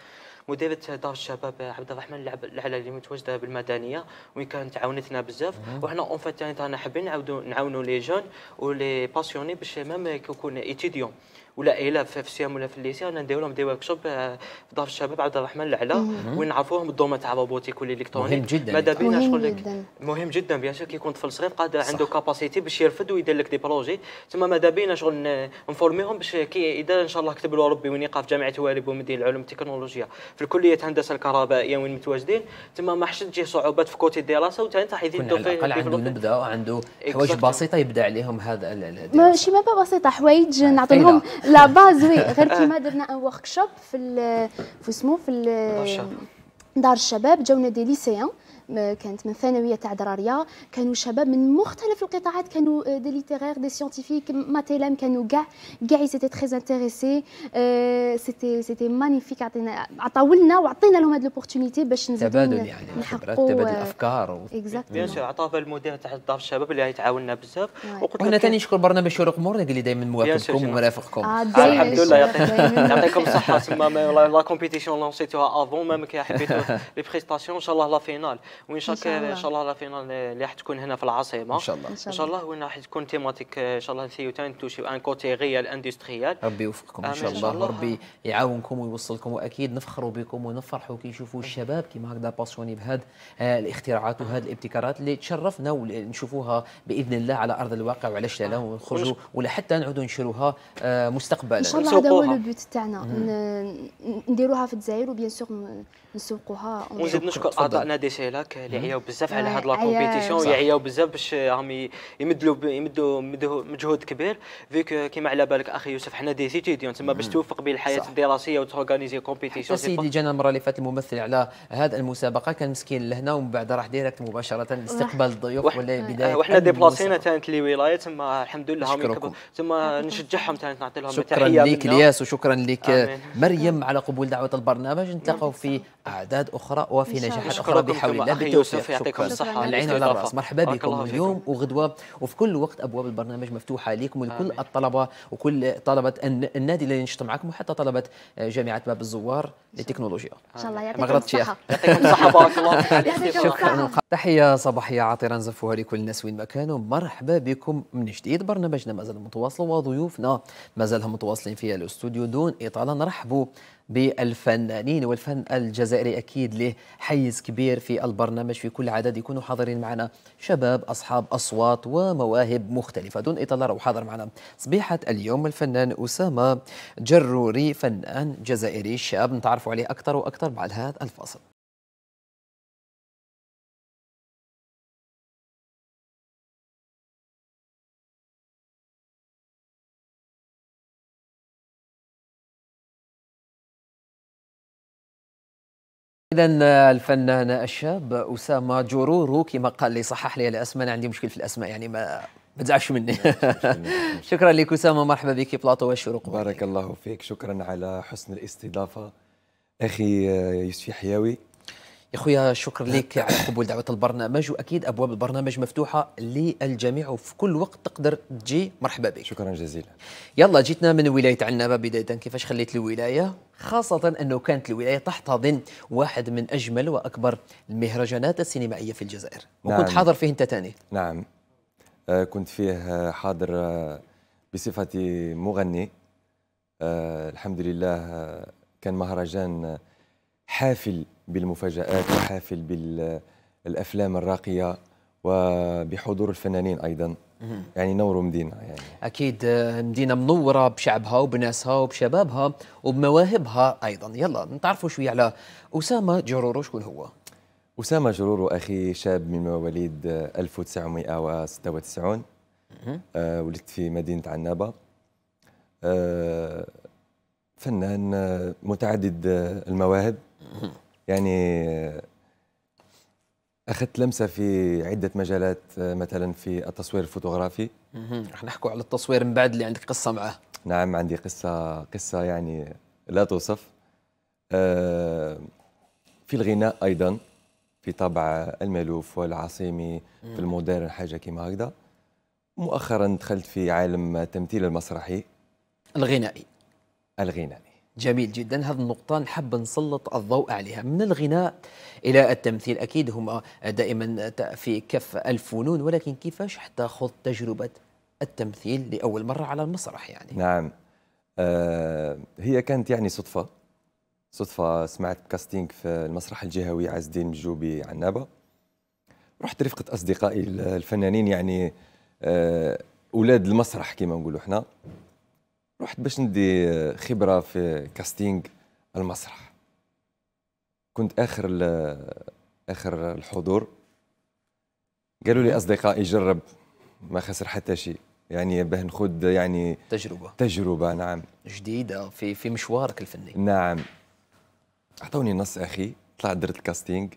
مديرة دار الشباب عبد الرحمن العلى اللي متواجده بالمدنيه وين كانت عاونتنا بزاف نعم. وحنا اون فات حابين نعاونوا لي جون ولي باسيوني باش ميم كيكون ايتيديون ولا الا إيه، في السيام ولا في الليسي انا ندير لهم دي ورك شوب آه، في دار الشباب عبد الرحمن العلا وين نعرفوهم الدومين تاع روبوتيك والالكتروني مهم جدا ماذا بينا شغل مهم جدا بيان سور كيكون طفل صغير قادر عنده كاباسيتي باش يرفد ويدير لك دي بروجي تما ماذا بينا شغل نفورميهم باش كي اذا ان شاء الله كتب له ربي وين يقع في جامعه وارب ومدينه العلوم التكنولوجيا في الكليه الهندسه الكهربائيه وين متواجدين تما ما حش تجي صعوبات في كوتي الدراسه وثاني راح يزيدوا في على عنده نبذه وعنده حوايج بسيطه يبدا عليهم هذا ماشي ما بسيطه حوايج آه، نعطيهم لا باز وي غير كيما درنا ان ورك شوب في في اسمه في دار الشباب جاونا دي ليسيان كانت من ثانويه تاع دراريا كانوا شباب من مختلف القطاعات كانوا دي ليتيرير دي سيانتيفيك ماتيلام كانوا كاع كاع سيتي تري انتريسي سيتي سيتي مانيفيك عطينا عطاولنا وعطينا لهم هذه لوبورتونيتي باش نزيدو تبادل يعني نحققوا تبادل الافكار آه، بيان سور في المدير تاع الدار الشباب اللي تعاوننا بزاف وقلت انا ثاني نشكر برنامج شروق مور اللي دائما مواكبكم ومرافقكم آه، الحمد لله يعطيكم الصحه تما لا كومبيتيسيون لونسيتوها افون ميم كي حبيتو لي بريستاسيون ان شاء الله لا فينال وان شاء الله ان شاء الله لا فينال اللي راح تكون هنا في العاصمه ان شاء الله ان شاء الله وين راح تكون تيماتيك ان شاء الله نسيوتان توشي ان كوتي غيال اندستريال ربي يوفقكم ان شاء الله وربي يعاونكم ويوصلكم واكيد نفخروا بكم ونفرحوا كي نشوفوا الشباب كيما هكذا باسيوني بهاد آه، الاختراعات وهذه الابتكارات اللي تشرفنا ونشوفوها باذن الله على ارض الواقع وعلاش لا ونخرجوا ولا حتى نعودوا نشروها آه، مستقبلا ان شاء الله هذا هو لو بوت تاعنا نديروها في الجزائر وبيان سور نسوقوها ونزيد نشكر اعضاء نادي سيلاك اللي عياو بزاف على آه، هاد لا كومبيتيسيون آه، يعياو بزاف باش راهم يمدلوا يمدوا مجهود كبير فيك كيما على بالك اخي يوسف حنا دي سيتيديون تما باش توفق بين الحياه صح. الدراسيه وتورغانيزي كومبيتيسيون سيدي جانا المره اللي فاتت الممثل على هذا المسابقه كان مسكين لهنا ومن بعد راح ديريكت مباشره لاستقبال الضيوف ولا آه، بدايه وحنا ديبلاسينا تانت لي ولايه تما الحمد لله تما نشجعهم تانت نعطي لهم شكرا لك الياس وشكرا لك مريم على قبول دعوه البرنامج نتلاقاو في اعداد اخرى وفي نجاحات اخرى بحول الله بالتوفيق يعطيكم الصحه العين على الراس مرحبا بكم اليوم وغدوه وفي كل وقت ابواب البرنامج مفتوحه لكم ولكل الطلبه وكل طلبه النادي اللي نشط معكم وحتى طلبه آه، جامعه باب الزوار للتكنولوجيا ان شاء الله يعطيكم الصحه يعطيكم الصحه بارك الله فيك تحيه صباحيه عطره نزفوها لكل الناس وين ما كانوا مرحبا بكم من جديد برنامجنا مازال متواصل وضيوفنا مازالهم متواصلين في الاستوديو دون اطاله نرحبوا بالفنانين والفن الجزائري أكيد له حيز كبير في البرنامج في كل عدد يكونوا حاضرين معنا شباب أصحاب أصوات ومواهب مختلفة دون إطالة وحاضر معنا صبيحة اليوم الفنان أسامة جروري فنان جزائري شاب نتعرف عليه أكثر وأكثر بعد هذا الفاصل إذا الفنان الشاب أسامة جورورو كما قال لي صحح لي الأسماء أنا عندي مشكل في الأسماء يعني ما ما تزعفش مني شكرا لك أسامة مرحبا بك بلاطو والشروق بارك الله فيك شكرا على حسن الاستضافة أخي يوسف حياوي يا خويا شكر لك على قبول دعوه البرنامج واكيد ابواب البرنامج مفتوحه للجميع وفي كل وقت تقدر تجي مرحبا بك شكرا جزيلا يلا جيتنا من ولايه عنابه بدايه كيفاش خليت الولايه خاصة أنه كانت الولاية تحتضن واحد من أجمل وأكبر المهرجانات السينمائية في الجزائر نعم. وكنت حاضر فيه أنت تاني نعم آه كنت فيه آه، حاضر آه، بصفتي مغني آه الحمد لله آه، كان مهرجان حافل بالمفاجآت وحافل بالأفلام الراقية وبحضور الفنانين أيضا يعني نور مدينة يعني. أكيد آه، مدينة منورة بشعبها وبناسها وبشبابها وبمواهبها أيضا يلا نتعرفوا شوية على أسامة جرورو شكون هو أسامة جرورو أخي شاب من مواليد 1996 أه ولدت في مدينة عنابة أه فنان آه، متعدد آه، المواهب يعني اخذت لمسه في عده مجالات مثلا في التصوير الفوتوغرافي رح نحكوا على التصوير من بعد اللي عندك قصه معه نعم عندي قصه قصه يعني لا توصف آه، في الغناء ايضا في طبع المالوف والعاصمي في المودرن حاجه كما هكذا مؤخرا دخلت في عالم التمثيل المسرحي الغنائي الغنائي جميل جدا هذه النقطة نحب نسلط الضوء عليها من الغناء إلى التمثيل أكيد هما دائما في كف الفنون ولكن كيفاش حتى خذ تجربة التمثيل لأول مرة على المسرح يعني نعم آه هي كانت يعني صدفة صدفة سمعت كاستينج في المسرح الجهوي عز الدين مجوبي عنابة رحت رفقة أصدقائي الفنانين يعني آه أولاد المسرح كما نقولوا احنا رحت باش ندي خبره في كاستينغ المسرح كنت اخر اخر الحضور قالوا لي اصدقائي جرب ما خسر حتى شيء يعني باه نخد يعني تجربه تجربه نعم جديده في في مشوارك الفني نعم اعطوني نص اخي طلعت درت الكاستينج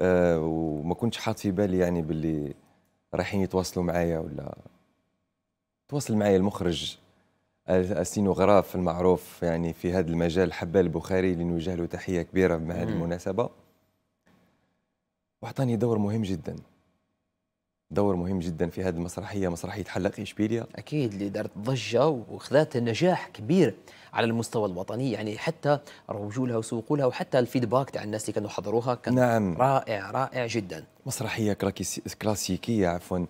أه وما كنتش حاط في بالي يعني باللي رايحين يتواصلوا معايا ولا تواصل معايا المخرج السينوغراف المعروف يعني في هذا المجال حبال البخاري اللي نوجه له تحيه كبيره بهذه المناسبه واعطاني دور مهم جدا دور مهم جدا في هذه المسرحيه مسرحيه حلق اشبيليا اكيد اللي دارت ضجه وخذات نجاح كبير على المستوى الوطني يعني حتى رجولها وسوقولها وحتى الفيدباك تاع الناس اللي كانوا حضروها كان نعم. رائع رائع جدا مسرحيه كلاسيكيه عفوا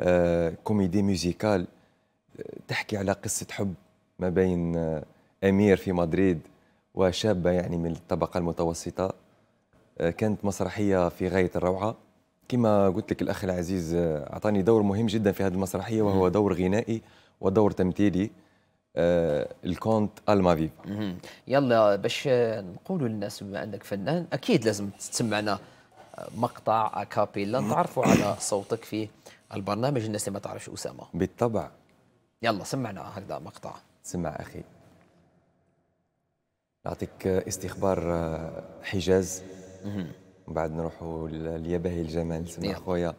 آه كوميدي ميوزيكال تحكي على قصة حب ما بين آه، أمير في مدريد وشابة يعني من الطبقة المتوسطة آه، كانت مسرحية في غاية الروعة كما قلت لك الأخ العزيز آه، أعطاني دور مهم جدا في هذه المسرحية وهو دور غنائي ودور تمثيلي الكونت الما فيفا يلا باش نقولوا للناس بما انك فنان اكيد لازم تسمعنا مقطع اكابيلا نتعرفوا على صوتك في البرنامج الناس اللي ما تعرفش اسامه بالطبع يلا سمعنا هذا مقطع سمع أخي نعطيك استخبار آه، حجاز من بعد نروحوا ليبهي الجمال سمع خويا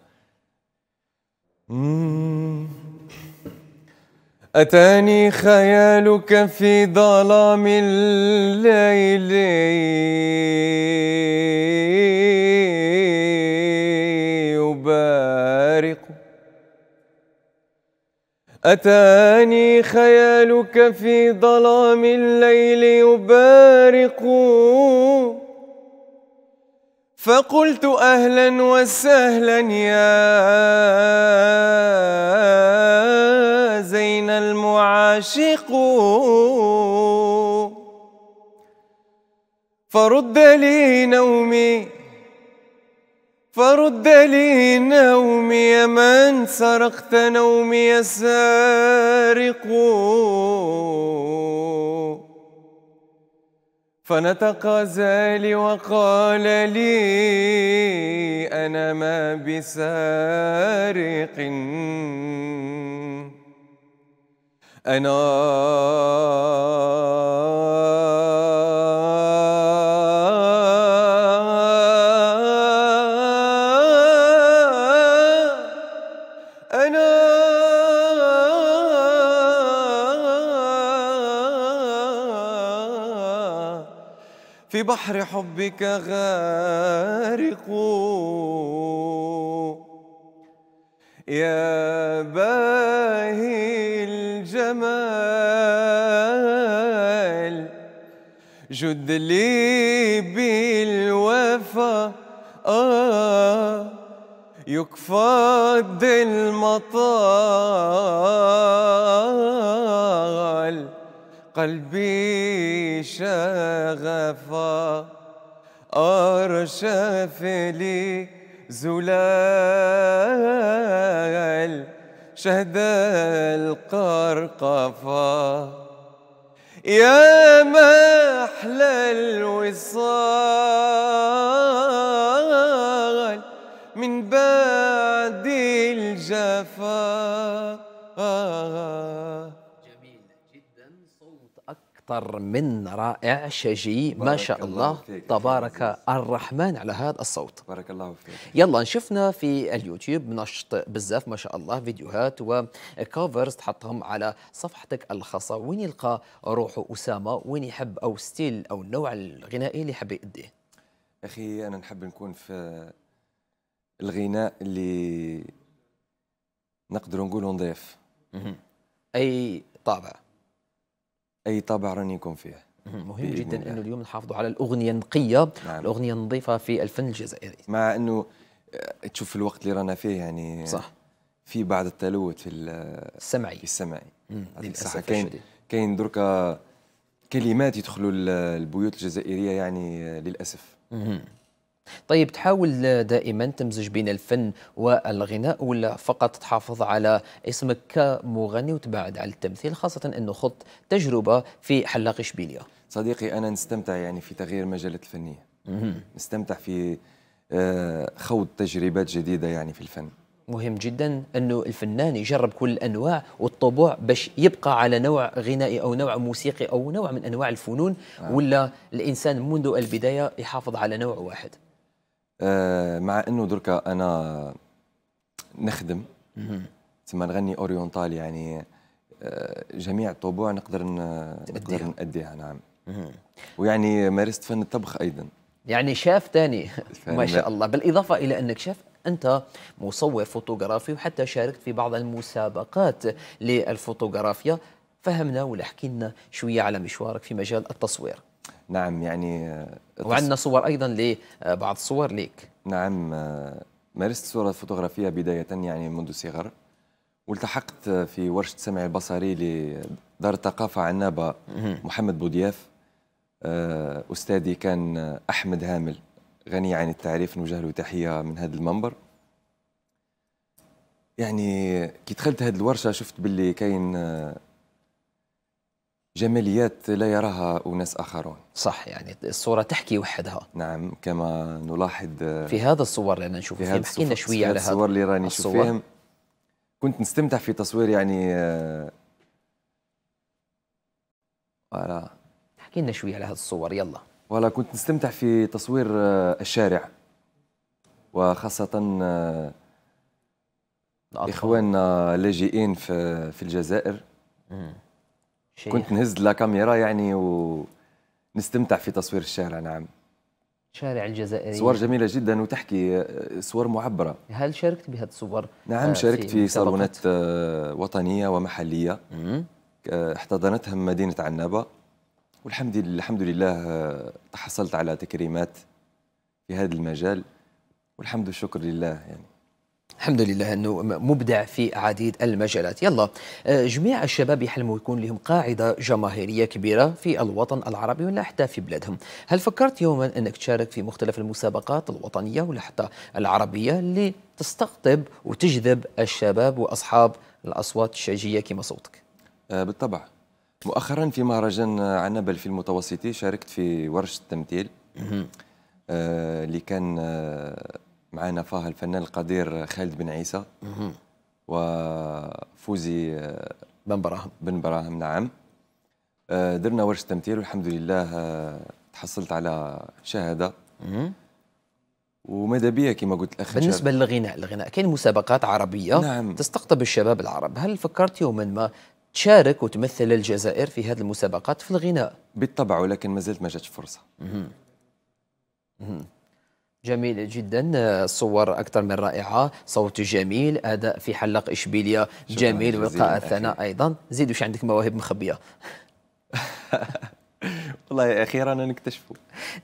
أتاني خيالك في ظلام الليل أتاني خيالك في ظلام الليل يبارق فقلت أهلا وسهلا يا زين المعاشق فرد لي نومي فرد لي نومي من سرقت نومي سارق فنطق زالي وقال لي أنا ما بسارق أنا بحر حبك غارق يا باهي الجمال جد لي بالوفا آه يكفى المطار قلبي شغفا أرشف لي زلال شهد القرقفة يا محلى الوصال من بعد الجفا أخطر من رائع شجي ما شاء الله فيك تبارك فيك. الرحمن على هذا الصوت بارك الله فيك يلا شفنا في اليوتيوب نشط بزاف ما شاء الله فيديوهات وكوفرز تحطهم على صفحتك الخاصة وين يلقى روحه أسامة وين يحب أو ستيل أو النوع الغنائي اللي يحب يأديه أخي أنا نحب نكون في الغناء اللي نقدر نقوله نضيف أي طابع اي طابع راني نكون فيه مهم جدا الله. انه اليوم نحافظوا على الاغنيه النقيه نعم. الاغنيه النظيفه في الفن الجزائري مع انه آه، تشوف الوقت اللي رانا فيه يعني صح في بعض التلوث في السمعي في السمعي للاسف كاين كاين دركا كلمات يدخلوا البيوت الجزائريه يعني آه، للاسف مم. طيب تحاول دائما تمزج بين الفن والغناء ولا فقط تحافظ على اسمك كمغني وتبعد على التمثيل خاصة أنه خضت تجربة في حلاق إشبيلية صديقي أنا نستمتع يعني في تغيير مجالات الفنية نستمتع في آه، خوض تجربات جديدة يعني في الفن مهم جدا انه الفنان يجرب كل الانواع والطبوع باش يبقى على نوع غنائي او نوع موسيقي او نوع من انواع الفنون آه. ولا الانسان منذ البدايه يحافظ على نوع واحد آه، مع انه دركا انا نخدم تما نغني اوريونتال يعني آه، جميع الطبوع نقدر نقدر نأديها نعم ويعني مارست فن الطبخ ايضا يعني شاف ثاني ما شاء الله بالاضافه الى انك شاف انت مصور فوتوغرافي وحتى شاركت في بعض المسابقات للفوتوغرافيا فهمنا ولا حكي لنا شويه على مشوارك في مجال التصوير نعم يعني آه، وعندنا صور ايضا لبعض آه، صور ليك نعم آه، مارست الصوره الفوتوغرافيه بدايه يعني منذ صغر والتحقت في ورشه سمع البصري لدار الثقافه عنابه محمد بودياف استاذي كان احمد هامل غني عن التعريف نوجه له تحيه من هذا المنبر يعني كي دخلت هذه الورشه شفت باللي كاين جماليات لا يراها أناس آخرون صح يعني الصورة تحكي وحدها نعم كما نلاحظ في هذا الصور اللي أنا نشوف في هذا حكينا شوية على هذا الصور اللي راني نشوف فيهم كنت نستمتع في تصوير يعني فوالا آه، احكي لنا شويه على هذه الصور يلا ولا كنت نستمتع في تصوير آه، الشارع وخاصة آه، إخواننا اللاجئين في الجزائر مم. شيء كنت نهز لكاميرا يعني ونستمتع في تصوير الشارع نعم شارع الجزائري صور جميلة جدا وتحكي آه، صور معبرة هل شاركت بهذه الصور؟ نعم آه، شاركت في, في صالونات آه، وطنية ومحلية احتضنتهم مدينة عنابة والحمد لله الحمد لله تحصلت على تكريمات في هذا المجال والحمد والشكر لله يعني الحمد لله انه مبدع في عديد المجالات يلا آه، جميع الشباب يحلموا يكون لهم قاعده جماهيريه كبيره في الوطن العربي ولا حتى في بلادهم هل فكرت يوما انك تشارك في مختلف المسابقات الوطنيه ولا حتى العربيه اللي تستقطب وتجذب الشباب واصحاب الاصوات الشجيه كما صوتك آه، بالطبع مؤخرا في مهرجان عنبل في المتوسطي شاركت في ورشه التمثيل آه، اللي كان معنا فاه الفنان القدير خالد بن عيسى وفوزي آه، بن براهم بن براهم نعم آه، درنا ورش تمثيل والحمد لله آه، تحصلت على شهاده وماذا بيا كما قلت الاخ بالنسبه للغناء الغناء كاين مسابقات عربيه نعم. تستقطب الشباب العرب هل فكرت يوما ما تشارك وتمثل الجزائر في هذه المسابقات في الغناء بالطبع ولكن ما زلت ما جاتش فرصه مم. مم. جميل جدا صور أكثر من رائعة صوت جميل أداء في حلق إشبيلية جميل ولقاء الثناء أيضا زيد وش عندك مواهب مخبية والله أخيرا نكتشفه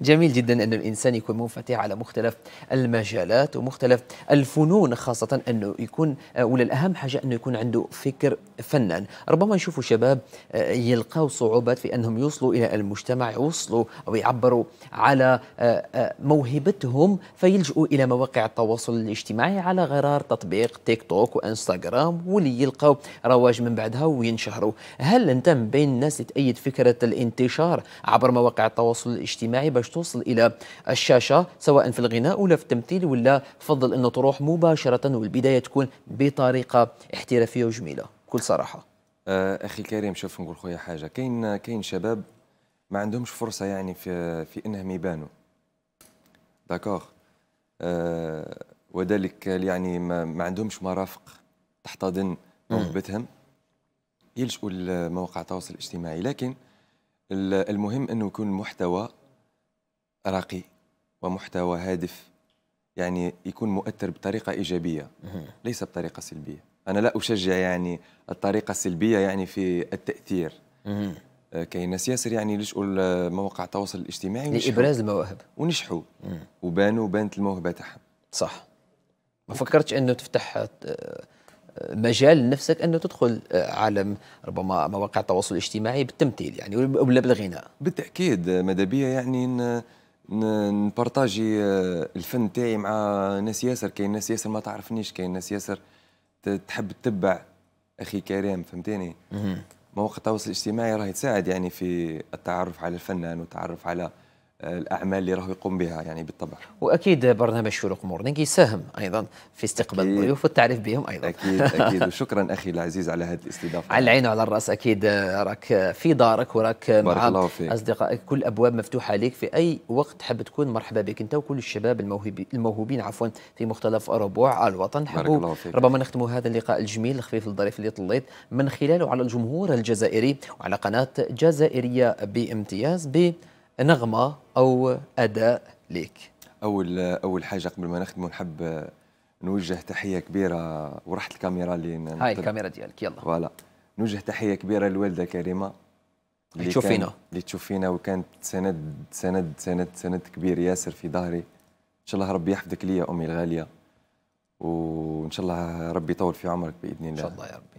جميل جدا أن الإنسان يكون منفتح على مختلف المجالات ومختلف الفنون خاصة أنه يكون آه، ولا الأهم حاجة أنه يكون عنده فكر فنان ربما نشوفوا شباب آه، يلقاو صعوبات في أنهم يوصلوا إلى المجتمع يوصلوا أو يعبروا على آه، موهبتهم فيلجؤوا إلى مواقع التواصل الاجتماعي على غرار تطبيق تيك توك وإنستغرام واللي يلقوا رواج من بعدها وينشهروا هل أنت من بين الناس تأيد فكرة الانتشار عبر مواقع التواصل الاجتماعي تاعي باش توصل الى الشاشه سواء في الغناء ولا في التمثيل ولا فضل انه تروح مباشره والبدايه تكون بطريقه احترافيه وجميله بكل صراحه آه اخي كريم شوف نقول خويا حاجه كاين كاين شباب ما عندهمش فرصه يعني في في انهم يبانوا داكوغ آه وذلك يعني ما, ما عندهمش مرافق تحتضن موهبتهم يلجؤوا لمواقع التواصل الاجتماعي لكن المهم انه يكون المحتوى راقي ومحتوى هادف يعني يكون مؤثر بطريقه ايجابيه ليس بطريقه سلبيه انا لا اشجع يعني الطريقه السلبيه يعني في التاثير آه، كاين ناس ياسر يعني لجؤوا لمواقع التواصل الاجتماعي ونجحوا لابراز المواهب ونجحوا وبانوا بانت الموهبه تاعهم صح ما فكرتش انه تفتح آه، مجال لنفسك انه تدخل آه، عالم ربما مواقع التواصل الاجتماعي بالتمثيل يعني ولا بالغناء بالتاكيد ماذا بيا يعني نبارطاجي آه، الفن تاعي مع ناس ياسر كاين ناس ياسر ما تعرفنيش كاين ناس ياسر تحب تتبع اخي كريم فهمتني مواقع التواصل الاجتماعي راهي تساعد يعني في التعرف على الفنان والتعرف على الاعمال اللي راهو يقوم بها يعني بالطبع واكيد برنامج شروق مورنينغ يساهم ايضا في استقبال الضيوف والتعريف بهم ايضا اكيد اكيد وشكرا اخي العزيز على هذه الاستضافه على العين وعلى الراس اكيد راك في دارك وراك مع نعم. اصدقائك كل الابواب مفتوحه لك في اي وقت تحب تكون مرحبا بك انت وكل الشباب الموهوبين الموهوبين عفوا في مختلف ربوع الوطن حبوا ربما نختم هذا اللقاء الجميل الخفيف الظريف اللي طليت من خلاله على الجمهور الجزائري وعلى قناه جزائريه بامتياز ب نغمه او اداء ليك اول اول حاجه قبل ما نخدموا نحب نوجه تحيه كبيره وراحت الكاميرا اللي هاي الكاميرا ديالك يلا فوالا نوجه تحيه كبيره للوالده كريمه اللي تشوف فينا اللي تشوف فينا وكانت سند سند سند سند كبير ياسر في ظهري ان شاء الله ربي يحفظك لي امي الغاليه وان شاء الله ربي يطول في عمرك باذن الله ان شاء الله يا رب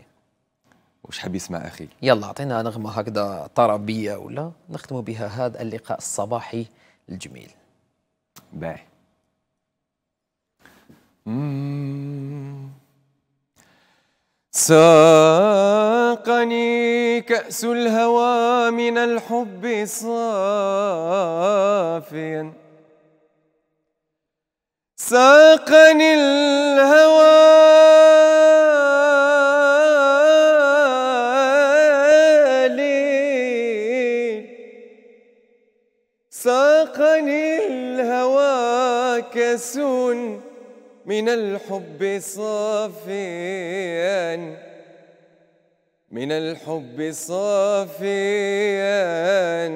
وش حاب يسمع اخي؟ يلا اعطينا نغمه هكذا طربيه ولا نختم بها هذا اللقاء الصباحي الجميل. باي. ساقني كأس الهوى من الحب صافيا ساقني الهوى عبسون من الحب صافيا من الحب صافيا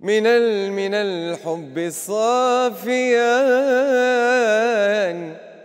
من ال من الحب صافيا